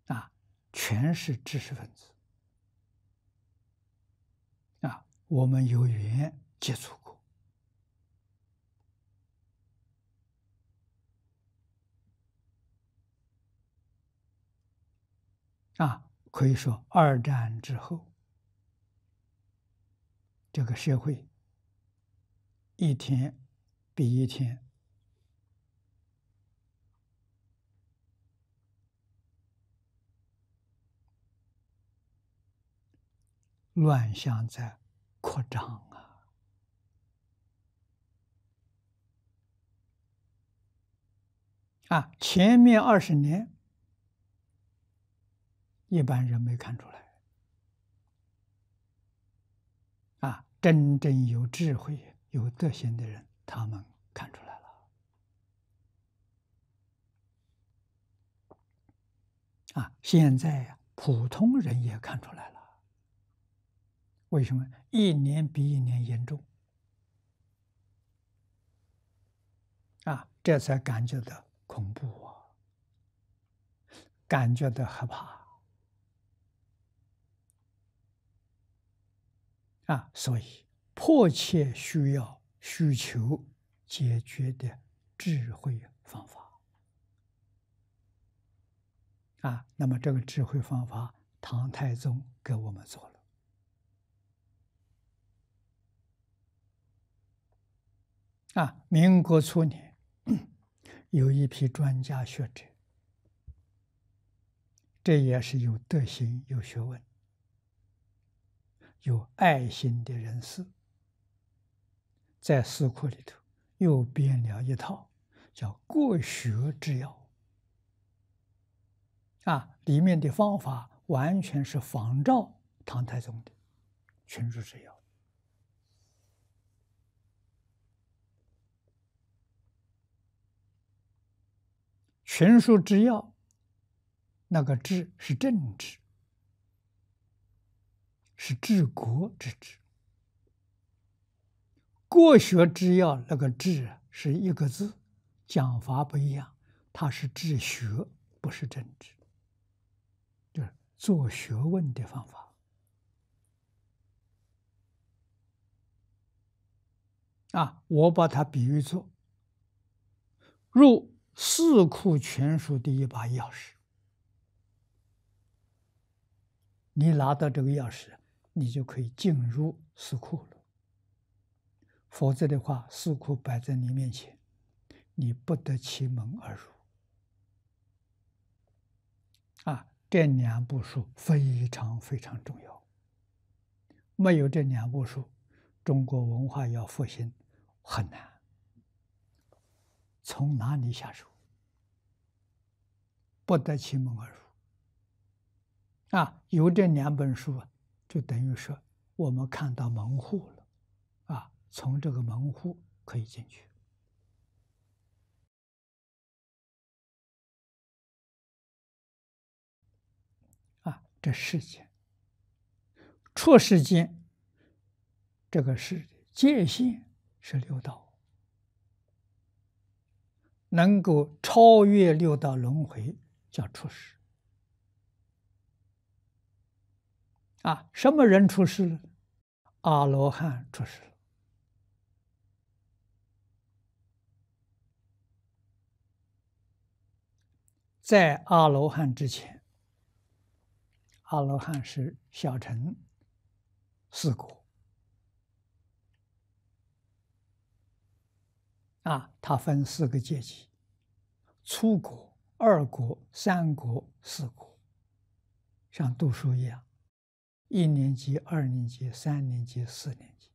啊，全是知识分子，啊，我们有缘接触过，啊，可以说二战之后，这个社会一天。比一天，乱象在扩张啊！啊，前面二十年，一般人没看出来。啊，真正有智慧、有德行的人。他们看出来了，啊！现在普通人也看出来了，为什么一年比一年严重？啊！这才感觉到恐怖啊，感觉到害怕啊！所以迫切需要。需求解决的智慧方法啊！那么这个智慧方法，唐太宗给我们做了啊。民国初年，有一批专家学者，这也是有德行、有学问、有爱心的人士。在四库里头又编了一套，叫《过学之要》啊，里面的方法完全是仿照唐太宗的《群书之要》。《群书之要》那个“治”是政治，是治国之治。过学之要，那个“治”是一个字，讲法不一样，它是治学，不是政治，就是做学问的方法啊！我把它比喻作入四库全书的一把钥匙，你拿到这个钥匙，你就可以进入四库了。否则的话，四库摆在你面前，你不得其门而入。啊，这两部书非常非常重要，没有这两部书，中国文化要复兴很难。从哪里下手？不得其门而入。啊，有这两本书，就等于说我们看到门户了。从这个门户可以进去啊，这世间出世间，这个是界限是六道，能够超越六道轮回叫出世。啊，什么人出世了？阿罗汉出世了。在阿罗汉之前，阿罗汉是小乘四果。啊，它分四个阶级：初果、二果、三果、四果。像读书一样，一年级、二年级、三年级、四年级，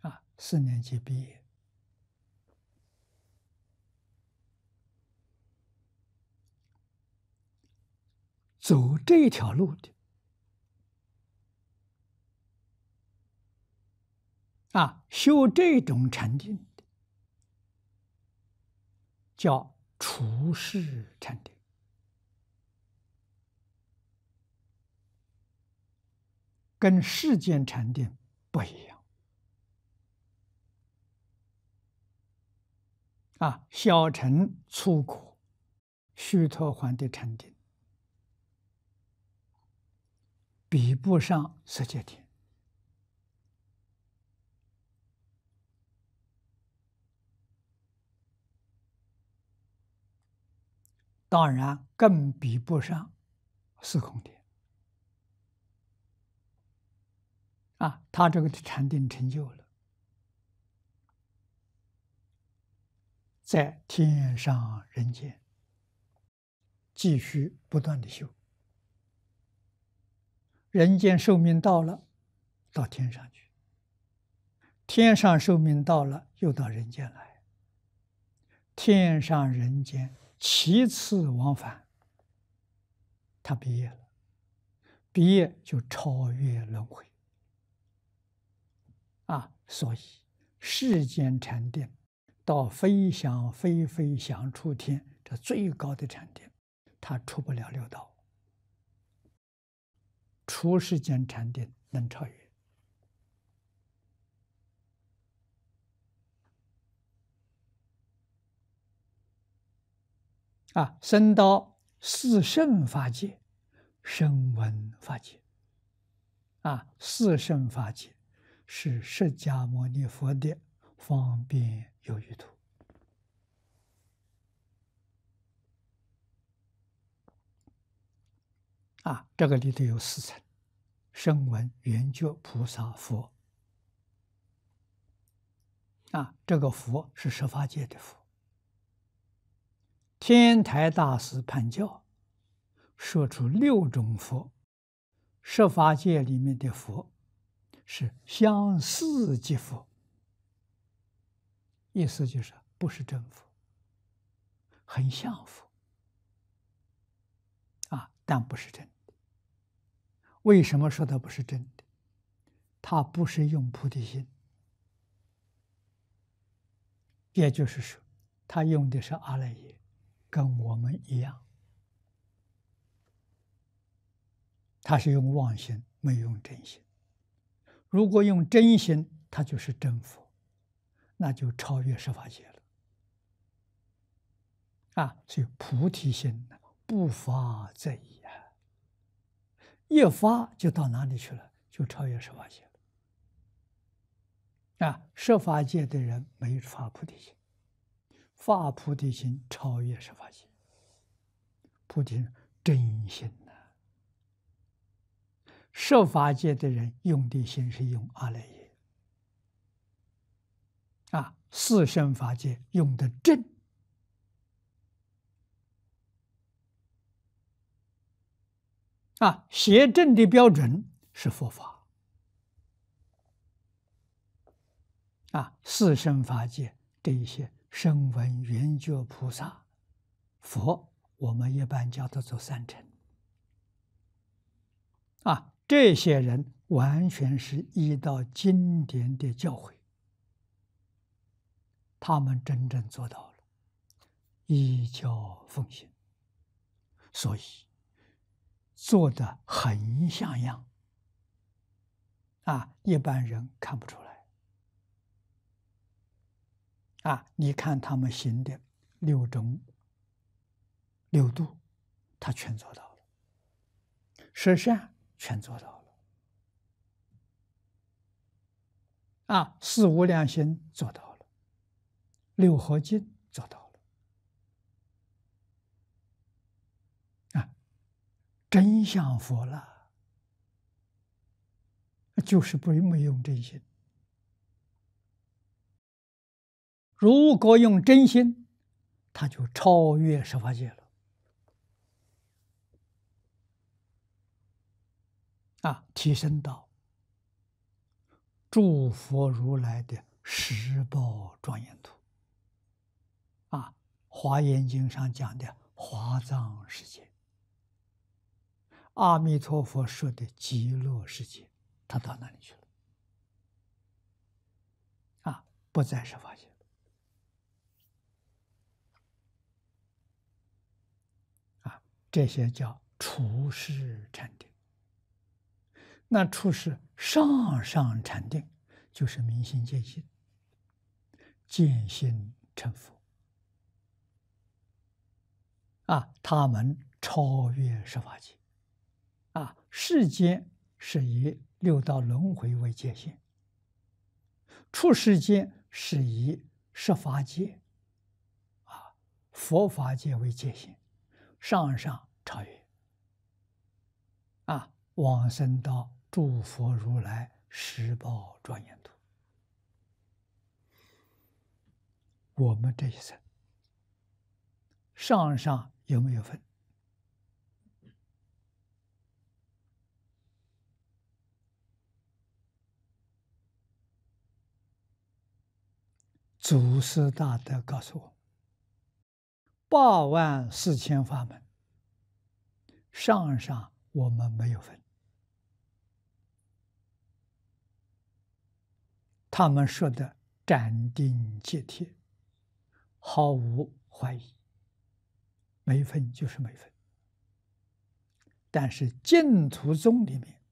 啊，四年级毕业。走这条路的啊，修这种禅定的叫处世禅定，跟世间禅定不一样啊，小乘除垢，虚脱环的禅定。比不上世界天，当然更比不上时空天。啊，他这个禅定成就了，在天上人间继续不断的修。人间寿命到了，到天上去；天上寿命到了，又到人间来。天上人间七次往返，他毕业了，毕业就超越轮回。啊，所以世间禅定到飞翔、飞飞翔出天，这最高的禅定，他出不了六道。不是间禅定能超越啊！升到四圣法界，声闻法界。啊，四圣法界是释迦牟尼佛的方便有余土。啊，这个里头有四层。声闻缘觉菩萨佛，啊，这个佛是十法界的佛。天台大师判教，说出六种佛，十法界里面的佛是相似即佛，意思就是不是真佛，很像佛，啊，但不是真。为什么说它不是真的？它不是用菩提心，也就是说，他用的是阿赖耶，跟我们一样。他是用妄心，没用真心。如果用真心，他就是真佛，那就超越十法界了。啊，所以菩提心不发在。一发就到哪里去了？就超越十法界了。啊，十法界的人没发菩提心，发菩提心超越十法界。菩提真心呐，十法界的人用的心是用阿赖耶。啊，四圣法界用的正。啊，邪正的标准是佛法。啊，四生法界这一些声闻、缘觉、菩萨、佛，我们一般叫做做三乘。啊，这些人完全是依到经典的教诲，他们真正做到了依教奉行，所以。做的很像样，啊，一般人看不出来。啊，你看他们行的六种六度，他全做到了，十善全做到了，啊，四无量心做到了，六合金做到。真相佛了，就是不没用真心。如果用真心，他就超越十八界了，啊，提升到诸佛如来的十宝庄严图，啊，《华严经》上讲的华藏世界。阿弥陀佛说的极乐世界，他到哪里去了？啊，不再是法界了。啊，这些叫出世禅定。那出世上上禅定，就是明心见性，见心成佛。啊，他们超越十法界。啊，世间是以六道轮回为界限，出世间是以十法界啊，佛法界为界限，上上超越。啊，往生到诸佛如来十报庄严土。我们这一生，上上有没有分？祖师大德告诉我，八万四千法门，上上我们没有分。他们说的斩钉截铁，毫无怀疑，没分就是没分。但是净土宗里面，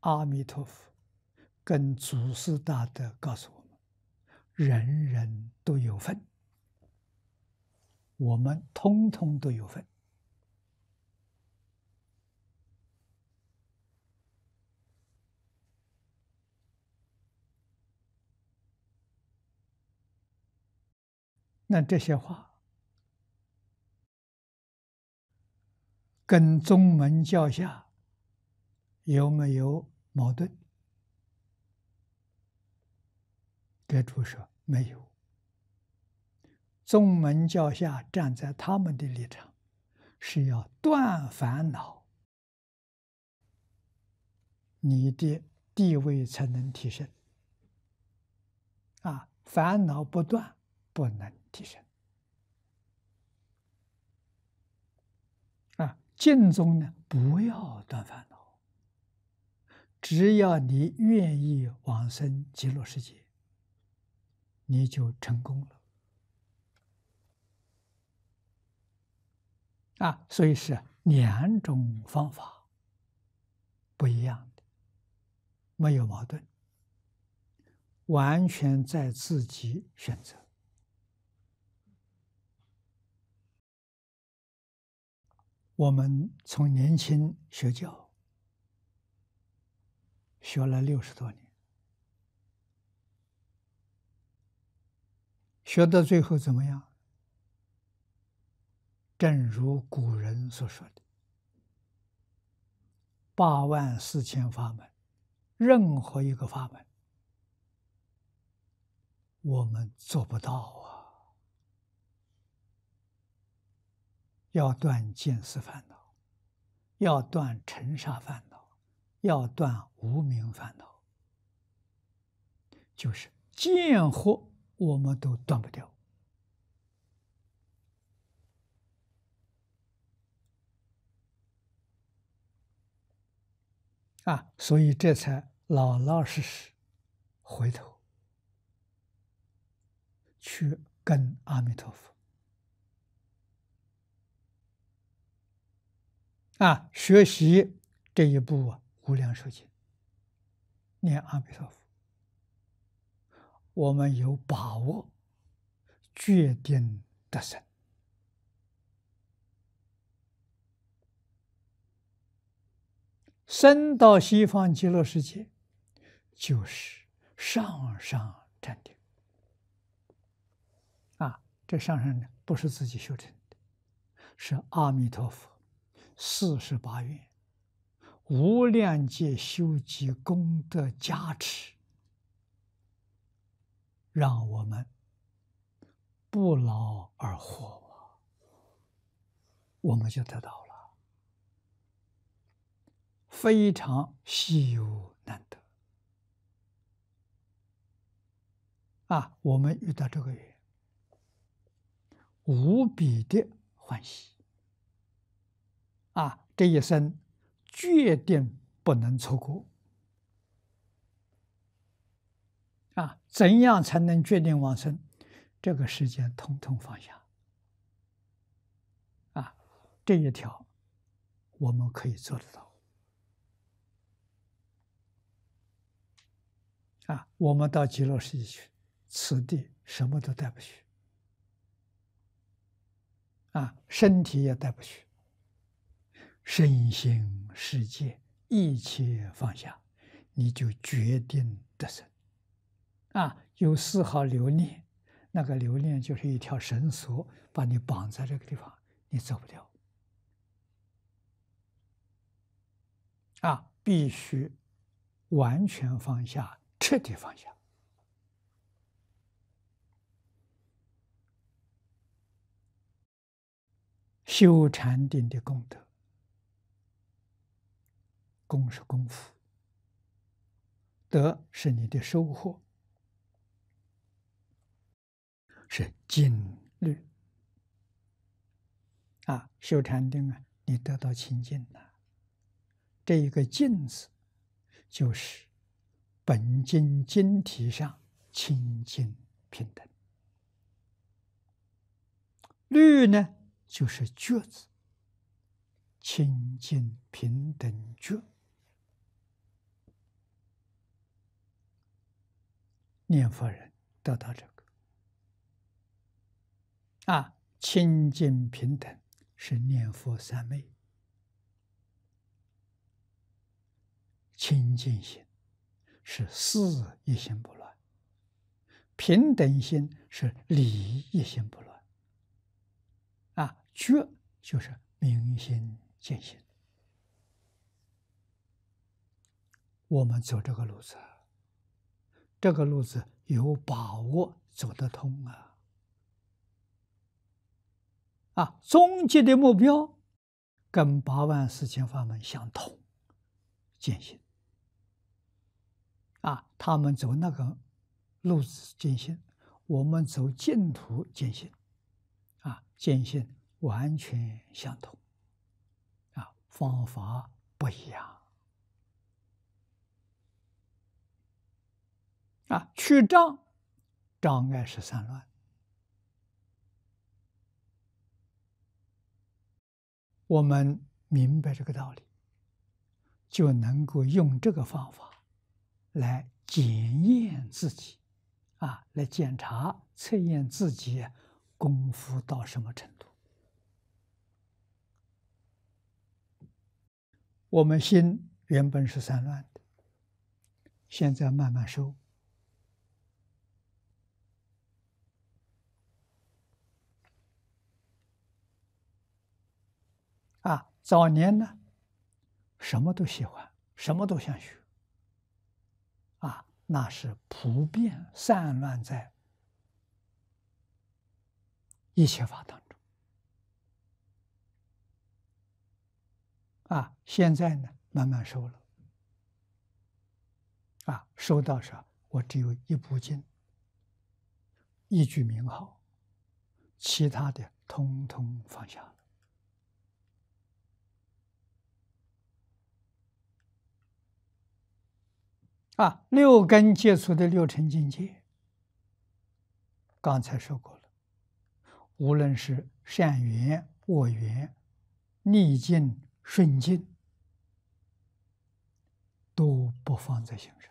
阿弥陀佛跟祖师大德告诉我。人人都有份，我们通通都有份。那这些话跟宗门教下有没有矛盾？该主说：“没有，宗门教下站在他们的立场，是要断烦恼，你的地位才能提升。啊，烦恼不断不能提升。啊，净宗呢，不要断烦恼，只要你愿意往生极乐世界。”你就成功了，啊，所以是两种方法不一样的，没有矛盾，完全在自己选择。我们从年轻学教，学了六十多年。学到最后怎么样？正如古人所说的：“八万四千法门，任何一个法门，我们做不到啊！要断见思烦恼，要断尘沙烦恼，要断无明烦恼，就是见惑。”我们都断不掉啊，所以这才老老实实回头去跟阿弥陀佛啊学习这一步啊无量寿经，念阿弥陀佛。我们有把握决定得生，生到西方极乐世界就是上上站点。啊，这上上呢不是自己修成的，是阿弥陀佛四十八愿、无量界修集功德加持。让我们不劳而获啊，我们就得到了非常稀有难得啊！我们遇到这个缘，无比的欢喜啊！这一生决定不能错过。啊，怎样才能决定往生？这个时间统统放下。啊，这一条，我们可以做得到。啊，我们到极乐世界去，此地什么都带不去。啊，身体也带不去，身心世界一切放下，你就决定得生。啊，有丝毫留恋，那个留恋就是一条绳索，把你绑在这个地方，你走不掉。啊，必须完全放下，彻底放下。修禅定的功德，功是功夫，德是你的收获。是静律啊，修禅定啊，你得到清净了。这一个“净”字，就是本经经体上清净平等。“律呢，就是觉字，清净平等觉，念佛人得到这个。啊，清净平等是念佛三昧，清净心是事一心不乱，平等心是理一心不乱。啊，觉就是明心见性。我们走这个路子，这个路子有把握走得通啊。啊，终极的目标跟八万四千法门相同，进行。啊，他们走那个路子进行，我们走净土进行，啊，进行完全相同。啊，方法不一样。啊，去障障碍是散乱。我们明白这个道理，就能够用这个方法来检验自己，啊，来检查、测验自己功夫到什么程度。我们心原本是散乱的，现在慢慢收。早年呢，什么都喜欢，什么都想学。啊，那是普遍散乱在一切法当中。啊，现在呢，慢慢收了。啊，收到啥？我只有一部经，一句名号，其他的通通放下。啊，六根接触的六尘境界，刚才说过了。无论是善缘、恶缘、逆境、顺境，都不放在心上。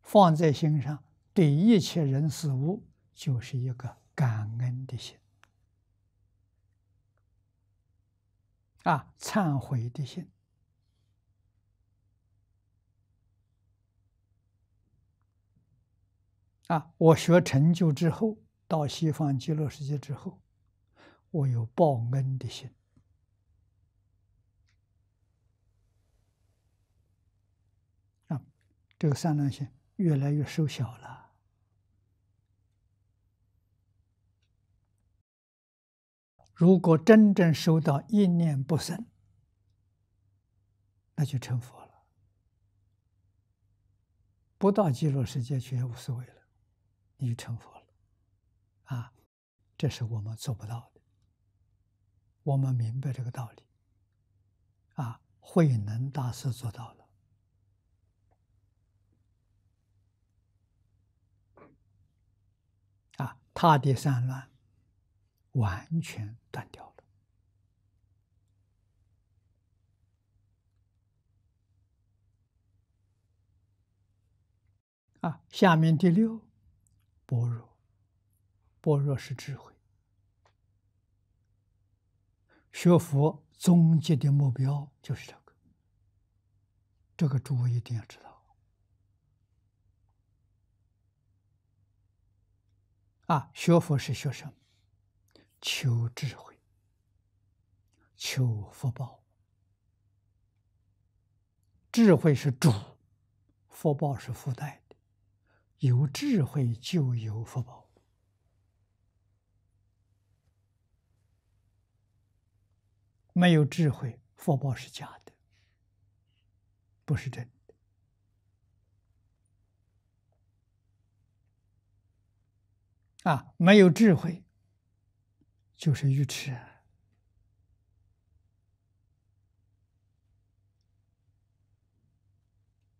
放在心上，对一切人事物，就是一个感恩的心。啊，忏悔的心。啊！我学成就之后，到西方极乐世界之后，我有报恩的心。啊，这个三良心越来越瘦小了。如果真正收到一念不生，那就成佛了。不到极乐世界去也无所谓了。你成佛了，啊，这是我们做不到的。我们明白这个道理。啊，慧能大师做到了，啊，他的三乱完全断掉了。啊，下面第六。般若，般若是智慧。学佛终极的目标就是这个，这个主一定要知道。啊，学佛是学什么？求智慧，求福报。智慧是主，福报是附带。有智慧就有福报，没有智慧，福报是假的，不是真的。啊，没有智慧就是愚痴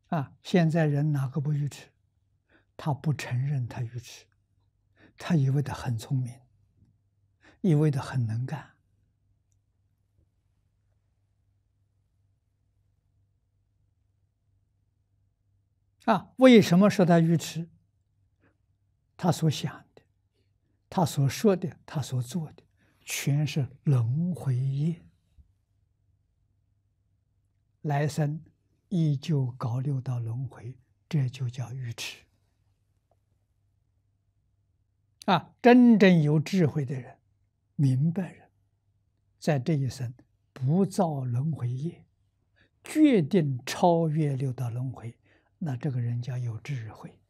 啊！现在人哪个不愚痴？他不承认他愚痴，他以为他很聪明，以为他很能干。啊，为什么说他愚痴？他所想的，他所说的，他所做的，全是轮回业，来生依旧搞六道轮回，这就叫愚痴。啊，真正有智慧的人，明白人，在这一生不造轮回业，决定超越六道轮回，那这个人叫有智慧。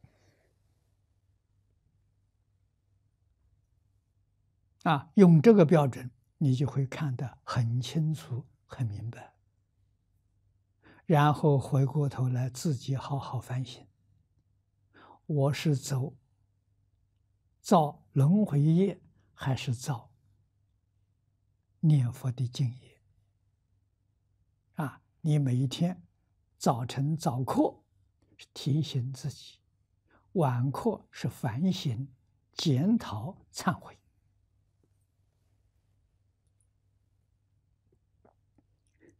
啊，用这个标准，你就会看得很清楚、很明白。然后回过头来自己好好反省，我是走。造轮回业还是造念佛的经业啊？你每一天早晨早课是提醒自己，晚课是反省、检讨、忏悔。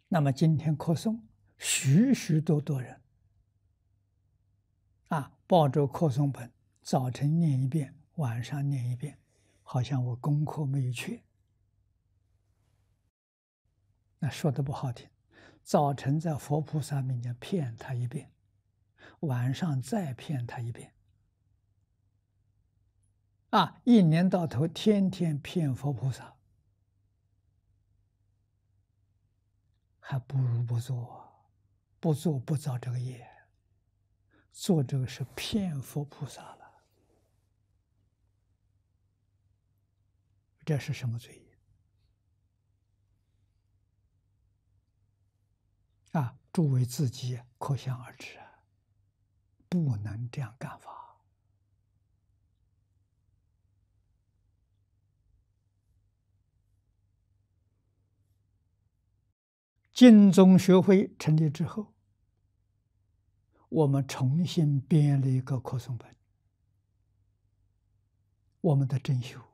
那么今天课诵，许许多多人啊，抱着课诵本，早晨念一遍。晚上念一遍，好像我功课没有去。那说的不好听，早晨在佛菩萨面前骗他一遍，晚上再骗他一遍，啊，一年到头天天骗佛菩萨，还不如不做，不做不造这个业，做这个是骗佛菩萨了。这是什么罪？啊，诸位自己可想而知啊，不能这样干法。晋中学会成立之后，我们重新编了一个扩诵本，我们的真修。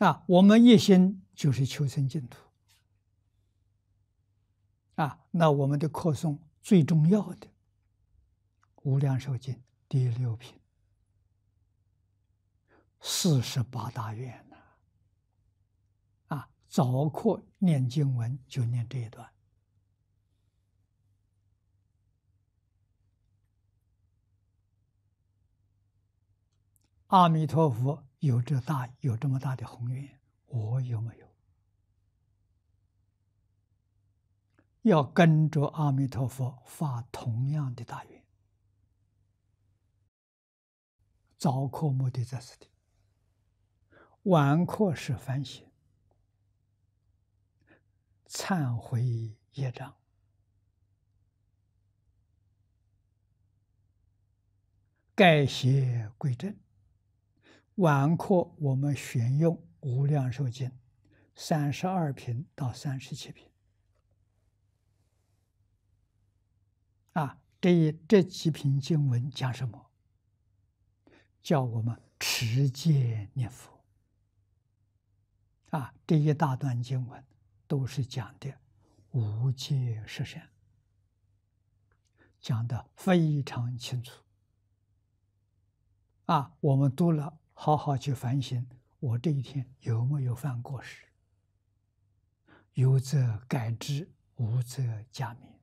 啊，我们一心就是求生净土。啊，那我们的课诵最重要的《无量寿经》第六品，四十八大愿呐。啊，早课念经文就念这一段：“阿弥陀佛。”有这大有这么大的宏愿，我有没有？要跟着阿弥陀佛发同样的大愿，早课目的在是的，晚课是反省、忏悔业障、改邪归正。晚课我们选用《无量寿经》三十二品到三十七品。啊，这一这几品经文讲什么？叫我们持戒念佛。啊，这一大段经文都是讲的无界十善，讲的非常清楚。啊，我们读了。好好去反省，我这一天有没有犯过失？有则改之，无则加勉。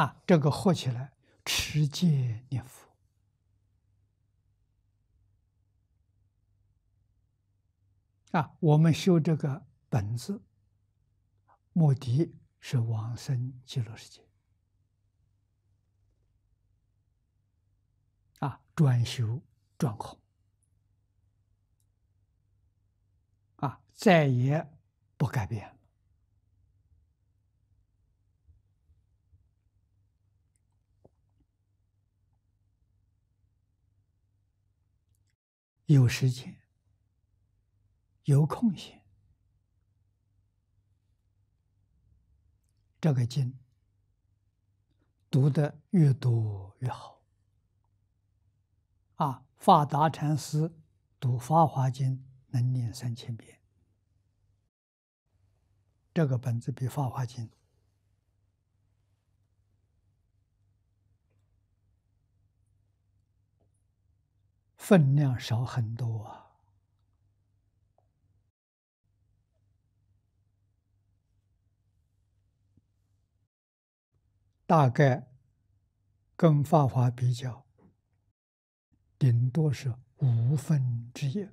啊，这个活起来，持戒念佛。啊，我们修这个本子，目的。是往生极乐世界，啊，转修转空，啊，再也不改变了。有时间，有空闲。这个经读的越多越好啊！法达禅师读《法华经》能念三千遍，这个本子比《法华经》分量少很多啊。大概跟法华比较，顶多是五分之一。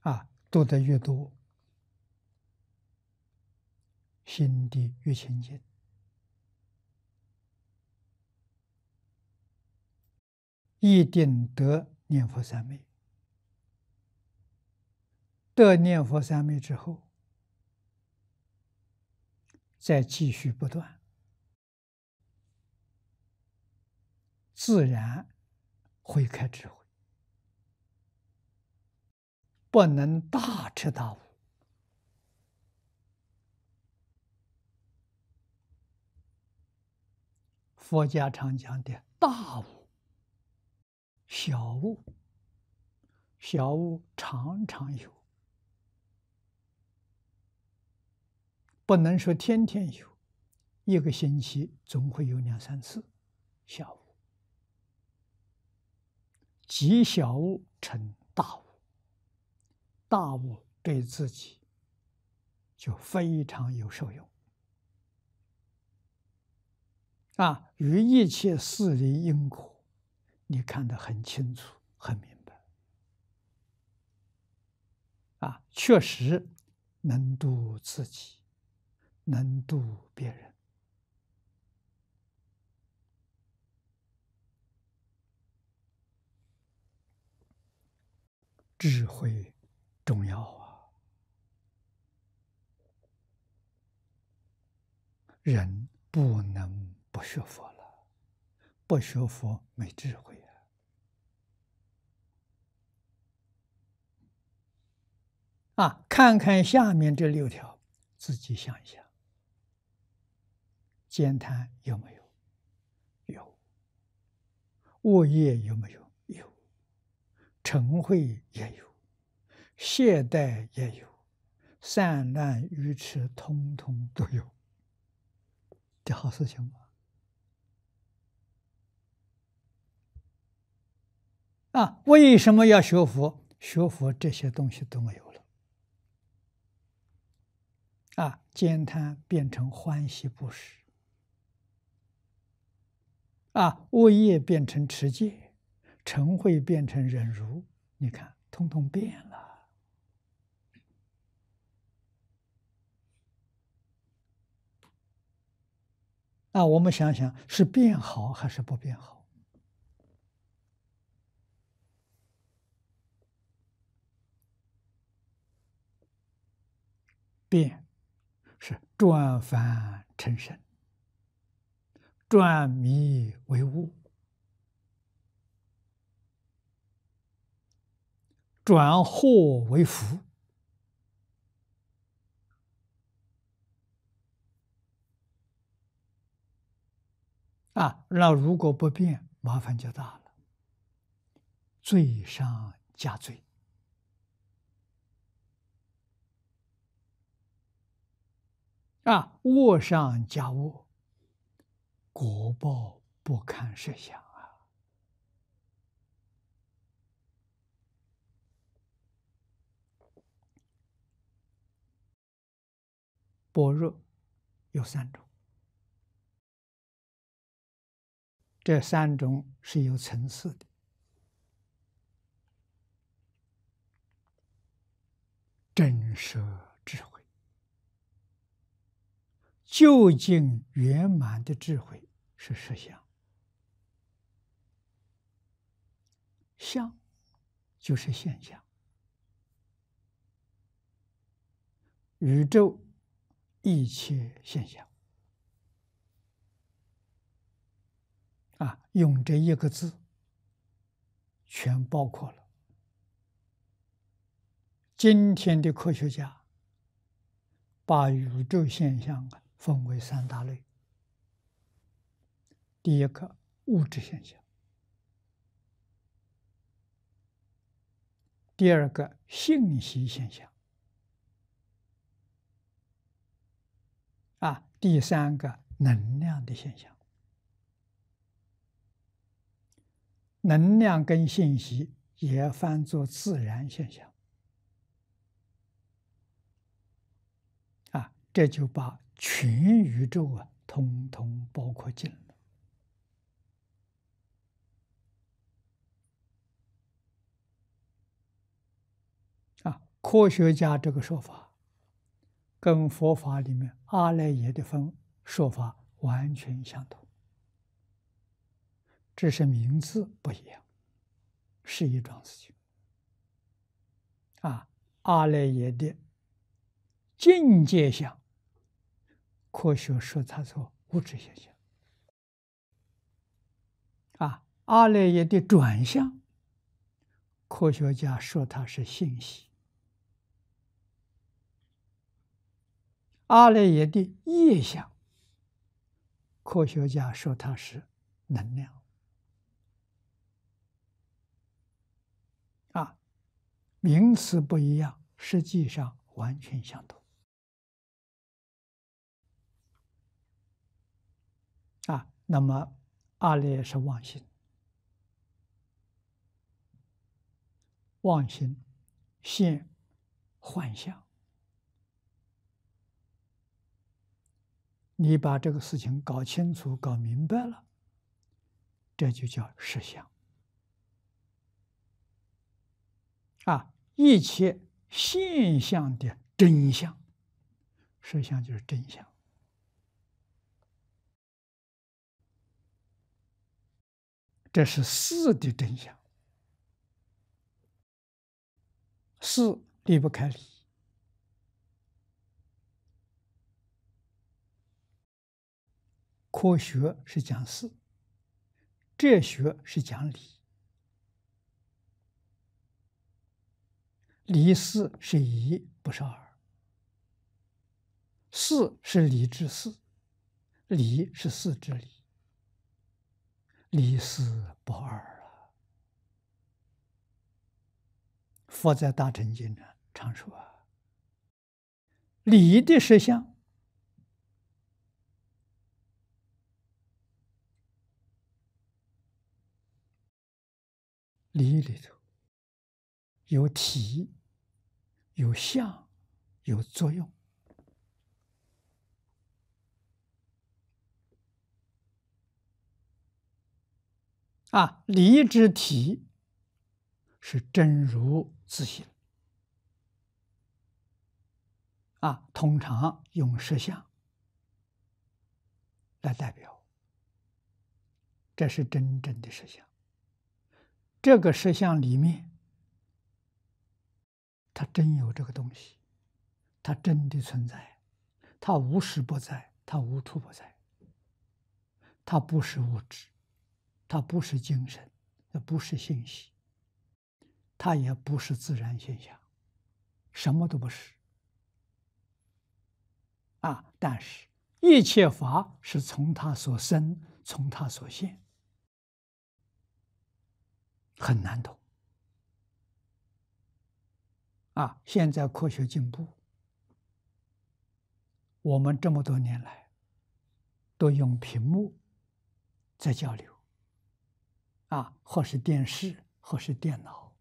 啊，读的越多，心地越清净，一定得。念佛三昧，得念佛三昧之后，再继续不断，自然会开智慧，不能大彻大悟。佛家常讲的大悟。小物，小物常常有，不能说天天有，一个星期总会有两三次。小物。积小物成大物，大物对自己就非常有受用。啊，与一切事理因果。你看得很清楚，很明白，啊，确实能度自己，能度别人，智慧重要啊！人不能不学佛了，不学佛没智慧。啊，看看下面这六条，自己想一想，兼贪有没有？有，恶业有没有？有，嗔恚也有，懈怠也有，散乱愚痴通通都有，这好事情吗？啊，为什么要学佛？学佛这些东西都没有。啊，煎贪变成欢喜不食。啊，恶业变成持戒，嗔慧变成忍辱。你看，通通变了。啊，我们想想，是变好还是不变好？变。是转凡成圣，转迷为悟，转祸为福啊！那如果不变，麻烦就大了，罪上加罪。啊，物上加物，果报不堪设想啊！般若有三种，这三种是有层次的，真实智慧。究竟圆满的智慧是实相，相就是现象，宇宙一切现象啊，用这一个字全包括了。今天的科学家把宇宙现象啊。分为三大类：第一个物质现象，第二个信息现象，啊，第三个能量的现象。能量跟信息也翻作自然现象，啊，这就把。全宇宙啊，通通包括进了啊！科学家这个说法，跟佛法里面阿赖耶的分说法完全相同，只是名字不一样，是一桩事情啊！阿赖耶的境界相。科学说它做物质现象，啊，阿赖耶的转向，科学家说它是信息；阿赖耶的业相，科学家说它是能量。啊，名词不一样，实际上完全相同。啊，那么阿赖是妄心，妄心现幻象。你把这个事情搞清楚、搞明白了，这就叫实相。啊，一切现象的真相，实相就是真相。这是四的真相，四离不开理。科学是讲四，哲学是讲理。离四是一，不是二。四是理之四，理是四之理。理事不二啊！佛在《大乘经》呢，常说啊，理的实相，理里头有体，有相，有作用。啊，离之体是真如自性。啊，通常用实相来代表，这是真正的实相。这个实相里面，它真有这个东西，它真的存在，它无时不在，它无处不在，它不是物质。它不是精神，它不是信息，它也不是自然现象，什么都不是。啊，但是一切法是从它所生，从它所现，很难懂。啊，现在科学进步，我们这么多年来都用屏幕在交流。啊，或是电视，或是电脑，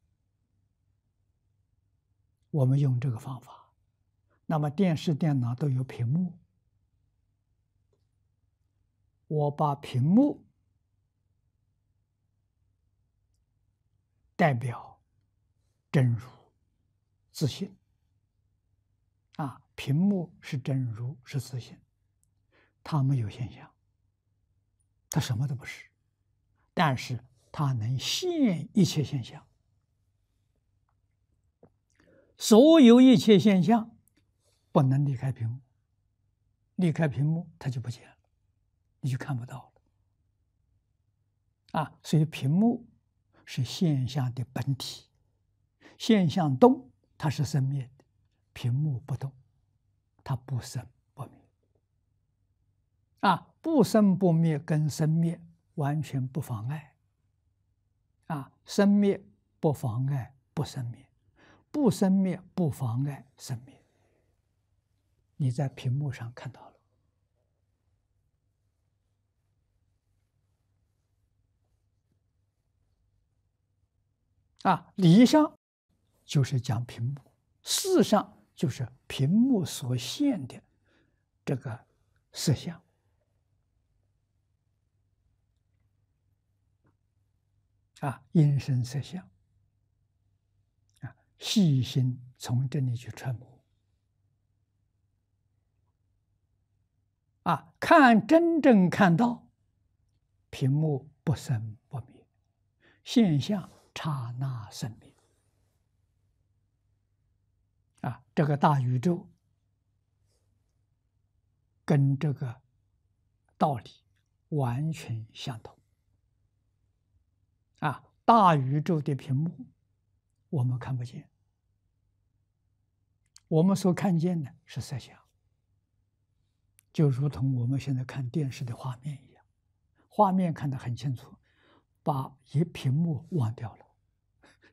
我们用这个方法。那么，电视、电脑都有屏幕。我把屏幕代表真如、自信啊，屏幕是真如，是自信。它没有现象，它什么都不是，但是。它能现一切现象，所有一切现象不能离开屏幕，离开屏幕它就不见了，你就看不到了。啊，所以屏幕是现象的本体，现象动它是生灭的，屏幕不动，它不生不灭。啊，不生不灭跟生灭完全不妨碍。啊，生灭不妨碍不生灭，不生灭不妨碍生灭。你在屏幕上看到了。啊，理上就是讲屏幕，事上就是屏幕所现的这个实相。啊，因声色相，啊，细心从这里去揣摩，啊，看真正看到，屏幕不生不灭，现象刹那生灭，啊，这个大宇宙跟这个道理完全相同。啊，大宇宙的屏幕，我们看不见。我们所看见的是色相，就如同我们现在看电视的画面一样，画面看得很清楚，把一屏幕忘掉了。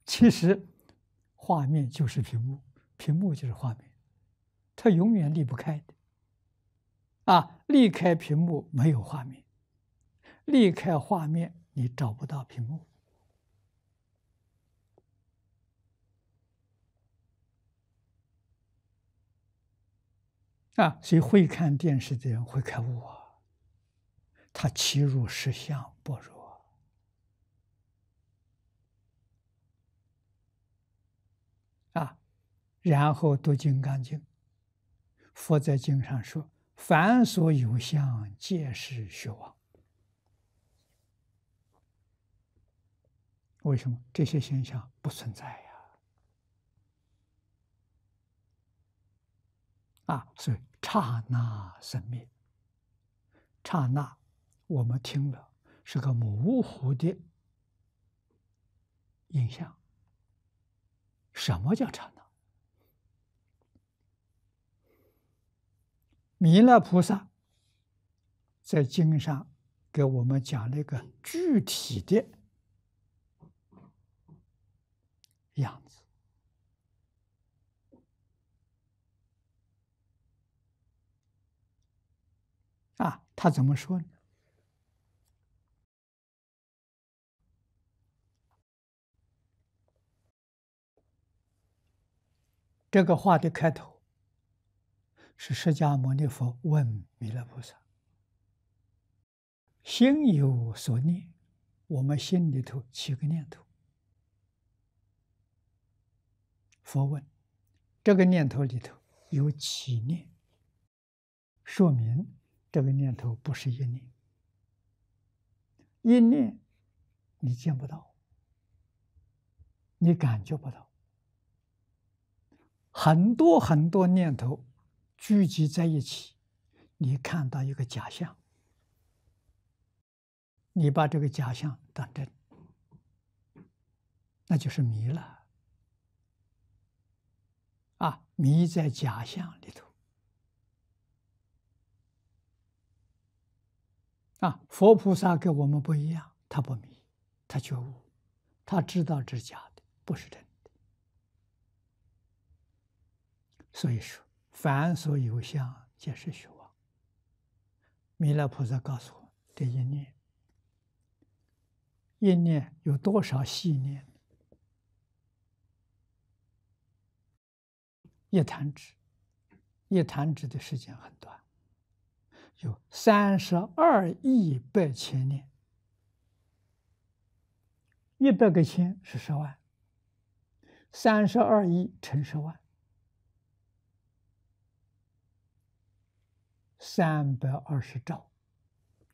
其实，画面就是屏幕，屏幕就是画面，它永远离不开的。啊，离开屏幕没有画面，离开画面你找不到屏幕。啊，所以会看电视的人会看我，他其如实相般若？啊，然后读《金刚经》，佛在经上说：“凡所有相，皆是虚妄。”为什么？这些现象不存在。啊，所以刹那生灭，刹那我们听了是个模糊的印象。什么叫刹那？弥勒菩萨在经上给我们讲了一个具体的样子。啊，他怎么说呢？这个话的开头是释迦牟尼佛问弥勒菩萨：“心有所念，我们心里头七个念头。”佛问：“这个念头里头有几念？”说明。这个念头不是一念，一念你见不到，你感觉不到。很多很多念头聚集在一起，你看到一个假象，你把这个假象当真，那就是迷了，啊，迷在假象里头。啊，佛菩萨跟我们不一样，他不迷，他觉悟，他知道这是假的，不是真的。所以说，凡所有相，皆是虚妄。弥勒菩萨告诉我这一念，一念有多少细念？一弹指，一弹指的时间很短。三十二亿百千年，一百个千是十万，三十二亿乘十万，三百二十兆，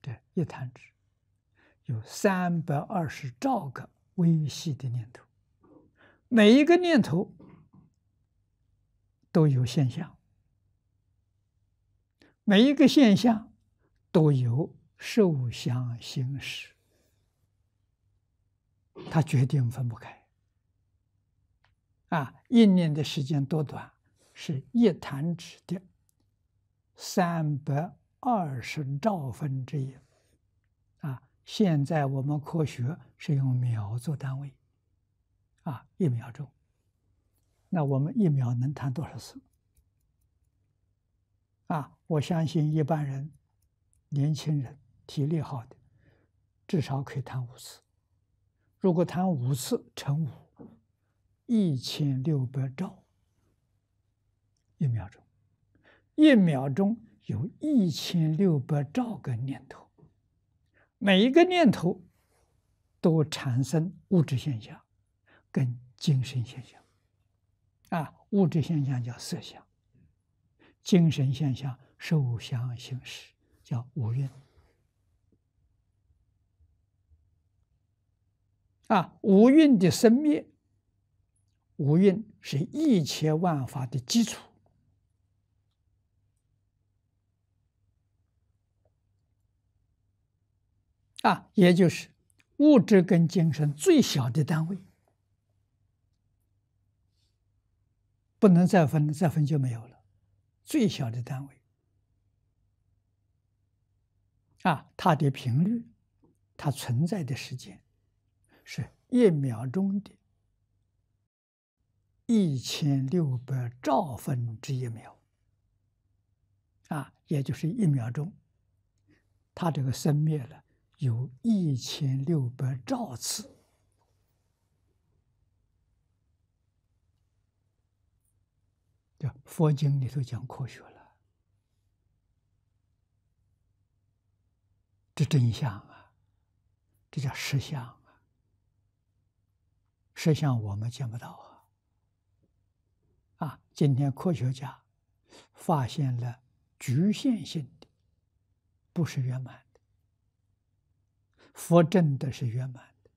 这一摊纸，有三百二十兆个微细的念头，每一个念头都有现象。每一个现象都有受想行识，它决定分不开。啊，一年的时间多短，是一弹指的三百二十兆分之一，啊，现在我们科学是用秒做单位，啊，一秒钟，那我们一秒能弹多少次？啊，我相信一般人，年轻人体力好的，至少可以弹五次。如果弹五次乘五，一千六百兆。一秒钟，一秒钟有一千六百兆个念头，每一个念头都产生物质现象跟精神现象，啊，物质现象叫色相。精神现象受想行识，叫五蕴。啊，五蕴的生灭，五蕴是一切万法的基础。啊，也就是物质跟精神最小的单位，不能再分，再分就没有了。最小的单位，啊，它的频率，它存在的时间，是一秒钟的，一千六百兆分之一秒，啊，也就是一秒钟，它这个生灭了有一千六百兆次。叫佛经里头讲科学了，这真相啊，这叫实相啊，实相我们见不到啊，啊，今天科学家发现了局限性的，不是圆满的，佛真的是圆满的，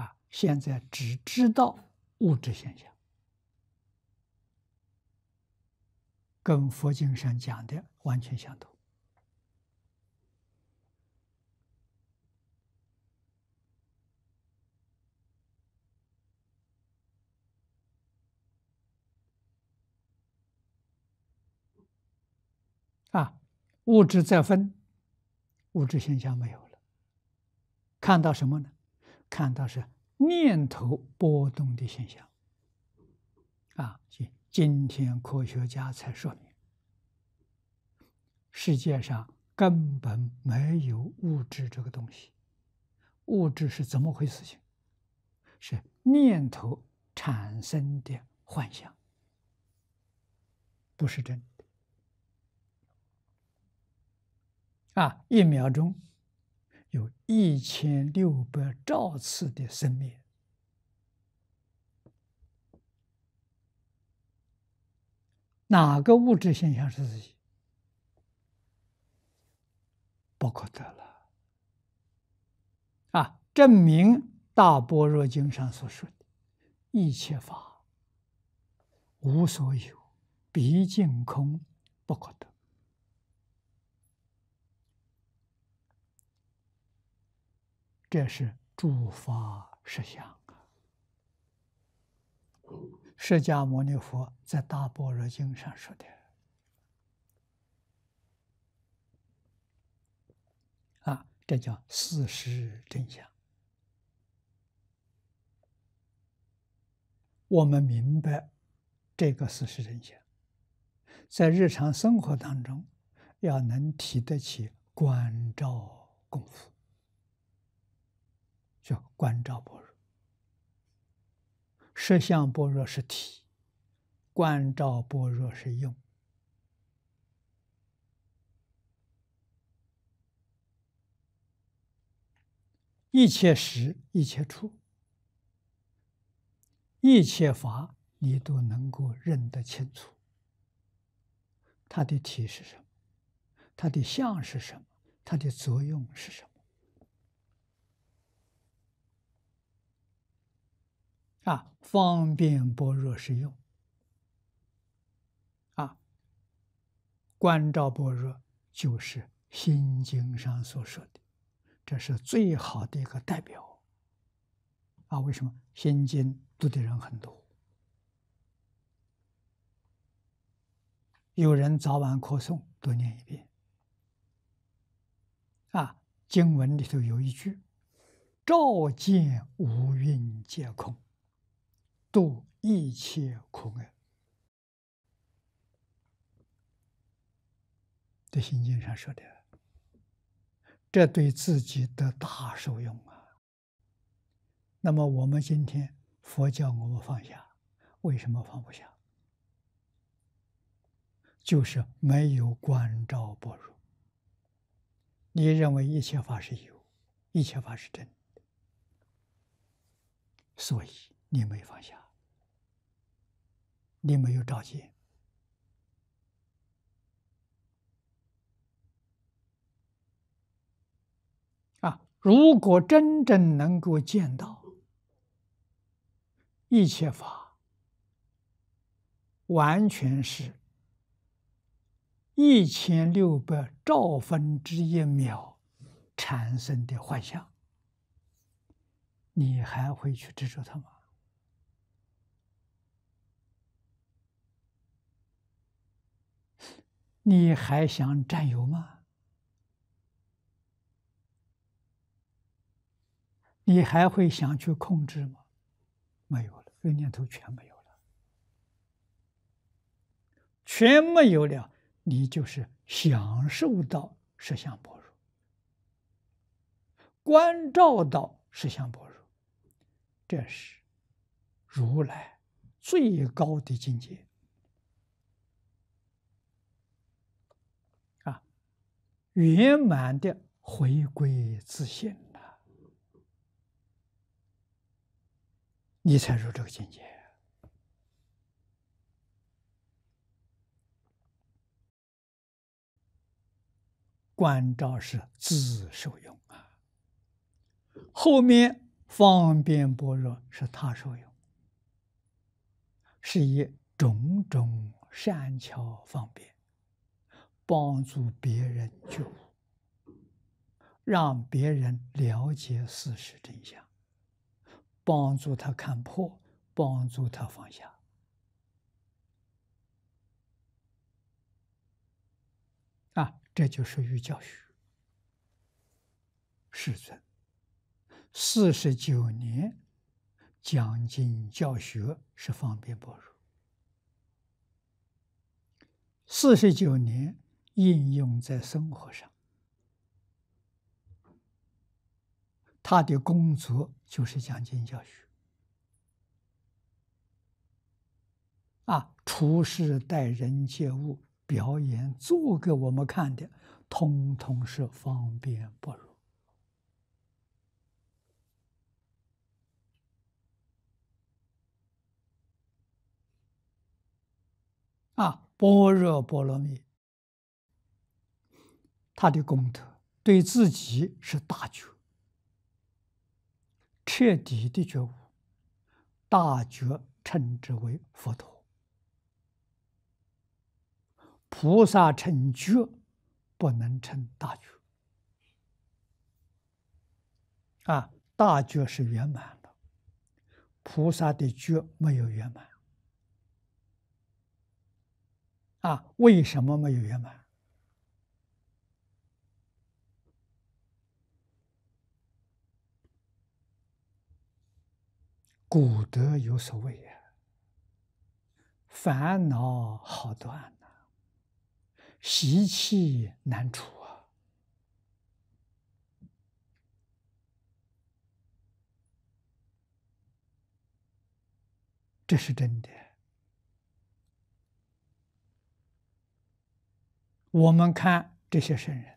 啊，现在只知道物质现象。跟佛经上讲的完全相同。啊，物质在分，物质现象没有了，看到什么呢？看到是念头波动的现象。啊，行。今天科学家才说明，世界上根本没有物质这个东西。物质是怎么回事？情是念头产生的幻想，不是真的。啊，一秒钟有一千六百兆次的生命。哪个物质现象是自己？不可得了啊！证明《大般若经》上所说的“一切法无所有，毕竟空，不可得”，这是诸法实相啊。释迦牟尼佛在《大般若经》上说的，啊，这叫事实真相。我们明白这个事实真相，在日常生活当中，要能提得起关照功夫，叫关照般若。色相般若是体，观照般若是用。一切时，一切处，一切法，你都能够认得清楚。它的体是什么？它的相是什么？它的作用是什么？啊，方便般若是用，啊，观照般若就是《心经》上所说的，这是最好的一个代表。啊，为什么《心经》读的人很多？有人早晚扩诵多念一遍。啊，经文里头有一句：“照见五蕴皆空。”度一切苦厄，在《心经》上说的，这对自己的大受用啊。那么我们今天佛教我们放下，为什么放不下？就是没有关照不如。你认为一切法是有，一切法是真，所以你没放下。你没有着急啊！如果真正能够见到一切法，完全是一千六百兆分之一秒产生的幻象，你还会去执着它吗？你还想占有吗？你还会想去控制吗？没有了，这念头全没有了，全没有了。你就是享受到实相般若，关照到实相般若，这是如来最高的境界。圆满的回归自性了，你才入这个境界。关照是自受用啊，后面方便般若是他受用，是以种种善巧方便。帮助别人救，让别人了解事实真相，帮助他看破，帮助他放下。啊，这就是预教学。世尊，四十九年讲经教学是方便不如，四十九年。应用在生活上，他的工作就是讲经教学。啊，处世待人接物，表演做给我们看的，通通是方便不如。啊，般若波罗蜜。他的功德对自己是大觉，彻底的觉悟。大觉称之为佛陀，菩萨成觉不能成大觉。啊，大觉是圆满的，菩萨的觉没有圆满。啊，为什么没有圆满？古德有所谓呀，烦恼好断呐，习气难除啊，这是真的。我们看这些圣人。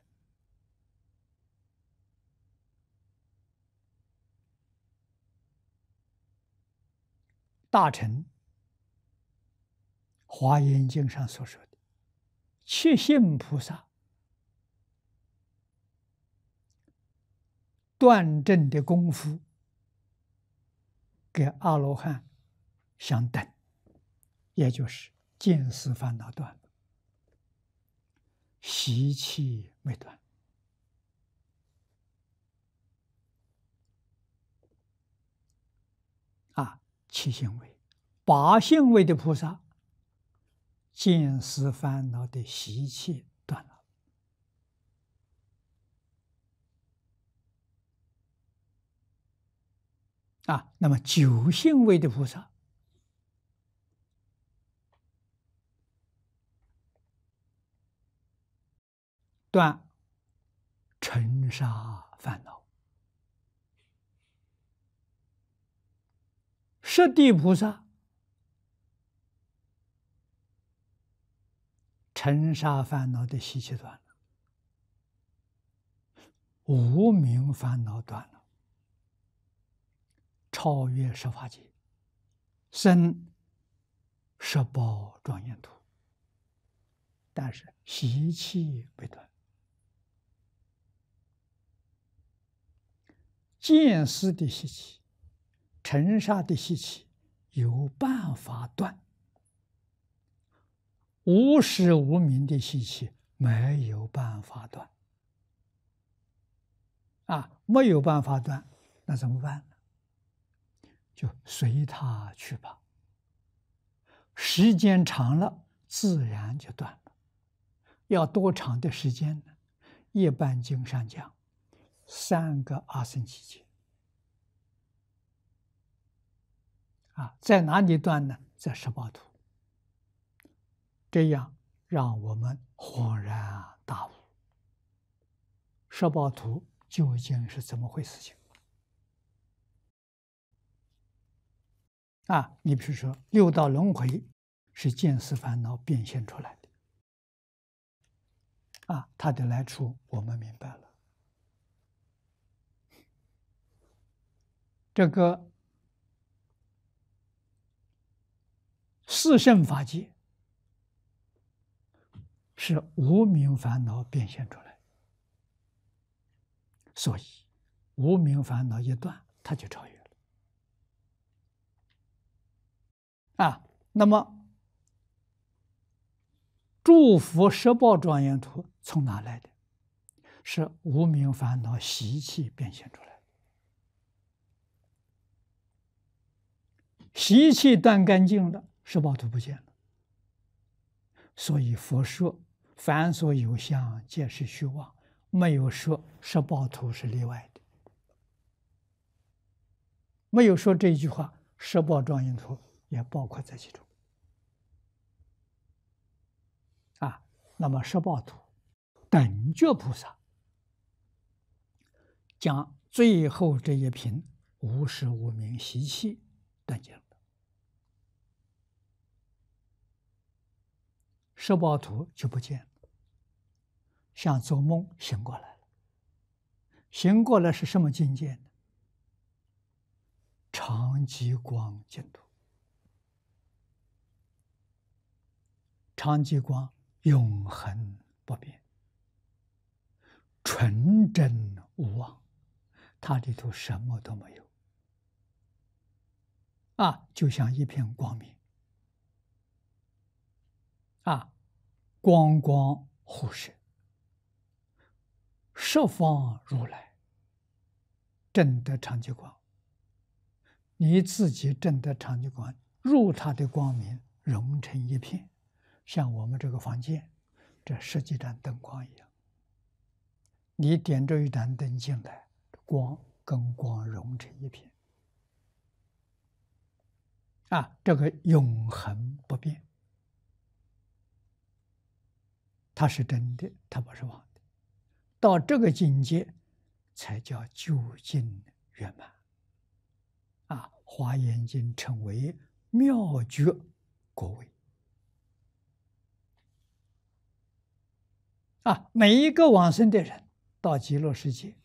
大臣华严经》上所说的，七信菩萨断证的功夫，跟阿罗汉相等，也就是见思烦恼断了，习气没断。七性位、八性位的菩萨，见思烦恼的习气断了。啊，那么九性位的菩萨断尘沙烦恼。舍地菩萨尘沙烦恼的习气断了，无名烦恼断了，超越十法界，生十宝庄严土，但是习气不断，见思的习气。尘沙的习气有办法断，无始无明的习气没有办法断。啊，没有办法断，那怎么办呢？就随他去吧。时间长了，自然就断了。要多长的时间呢？《夜半经》上讲，三个阿僧祇劫。啊，在哪里断呢？在十八图。这样让我们恍然大悟：十八图究竟是怎么回事情？啊，你比如说六道轮回是见思烦恼变现出来的。啊，它的来处我们明白了。这个。四圣法界是无名烦恼变现出来所以无名烦恼一断，他就超越了。啊，那么《祝福十报庄严图》从哪来的？是无名烦恼习气变现出来的，习气断干净了。十报图不见了，所以佛说凡所有相，皆是虚妄，没有说十报图是例外的，没有说这一句话，十报庄严图也包括在其中。啊，那么十报图，等觉菩萨将最后这一瓶无始无明习气断尽了。色宝图就不见了，像做梦醒过来了。醒过来是什么境界呢？长极光净土，长极光永恒不变，纯真无妄，它里头什么都没有，啊，就像一片光明，啊。光光护摄，十方如来，证得常寂光。你自己证得常寂光，入他的光明，融成一片，像我们这个房间，这十几盏灯光一样。你点着一盏灯进来，光跟光融成一片，啊，这个永恒不变。他是真的，他不是妄的。到这个境界，才叫究竟圆满。啊，《华严经》称为妙觉国位。啊，每一个往生的人到极乐世界，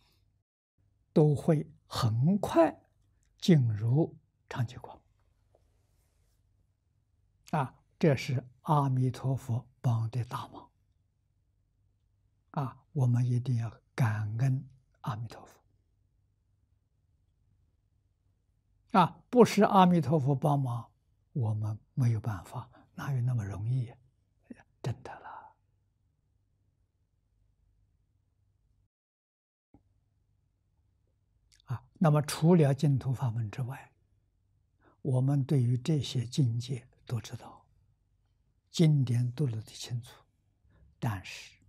都会很快进入长寂光。啊，这是阿弥陀佛帮的大忙。啊，我们一定要感恩阿弥陀佛。啊，不是阿弥陀佛帮忙，我们没有办法，哪有那么容易？真的了。啊，那么除了净土法门之外，我们对于这些境界都知道，经典读的解清楚，但是。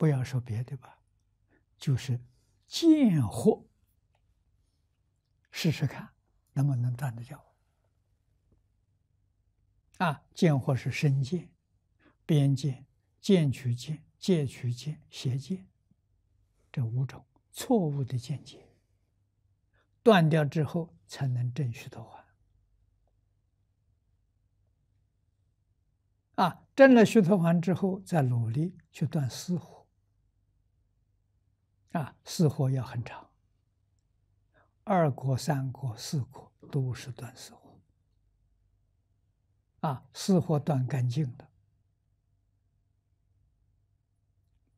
不要说别的吧，就是见货，试试看能不能断得掉。啊，见货是身见、边见、见取见、借取见、邪见，这五种错误的见解。断掉之后，才能正虚陀洹。啊，证了虚脱环之后，再努力去断私货。啊，四火要很长，二果、三果、四果都是断四火，啊，四活断干净的，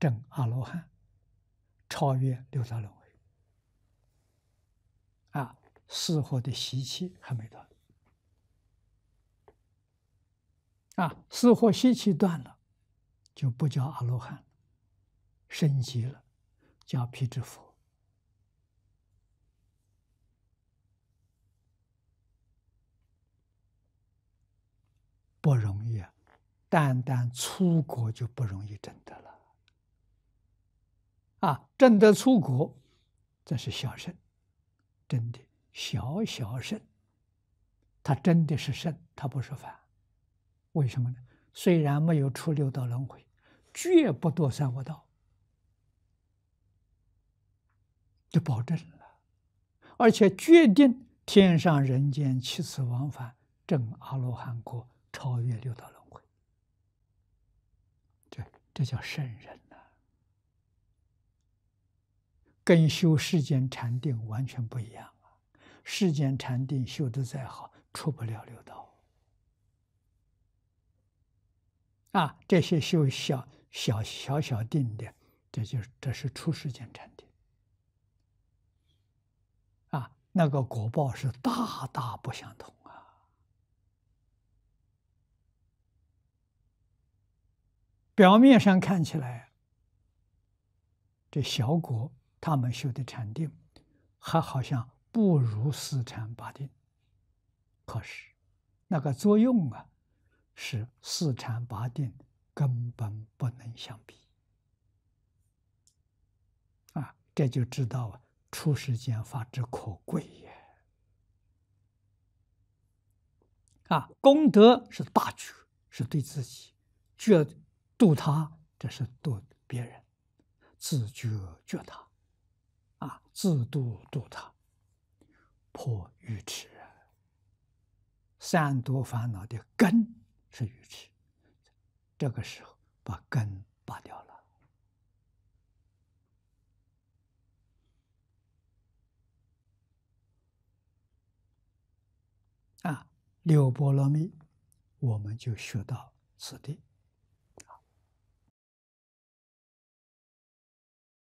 正阿罗汉，超越六道轮回。啊，四活的习气还没断，啊，四活习气断了，就不叫阿罗汉了，升级了。叫皮之福不容易啊！单单出国就不容易挣得了。啊，挣得出国，这是小圣，真的小小圣，他真的是圣，他不是凡。为什么呢？虽然没有出六道轮回，绝不堕三恶道。就保证了，而且决定天上人间七次往返证阿罗汉果，超越六道轮回。这这叫圣人呐，跟修世间禅定完全不一样啊！世间禅定修的再好，出不了六道。啊，这些修小小小小定的，这就是这是出世间禅定。那个果报是大大不相同啊！表面上看起来，这小国他们修的禅定，还好像不如四禅八定。可是，那个作用啊，是四禅八定根本不能相比啊！这就知道啊。出世间法之可贵也，啊，功德是大局，是对自己觉度他，这是度别人，自觉觉他，啊，自度度他，破愚痴，三毒烦恼的根是愚痴，这个时候把根拔掉了。六波罗蜜，我们就学到此地。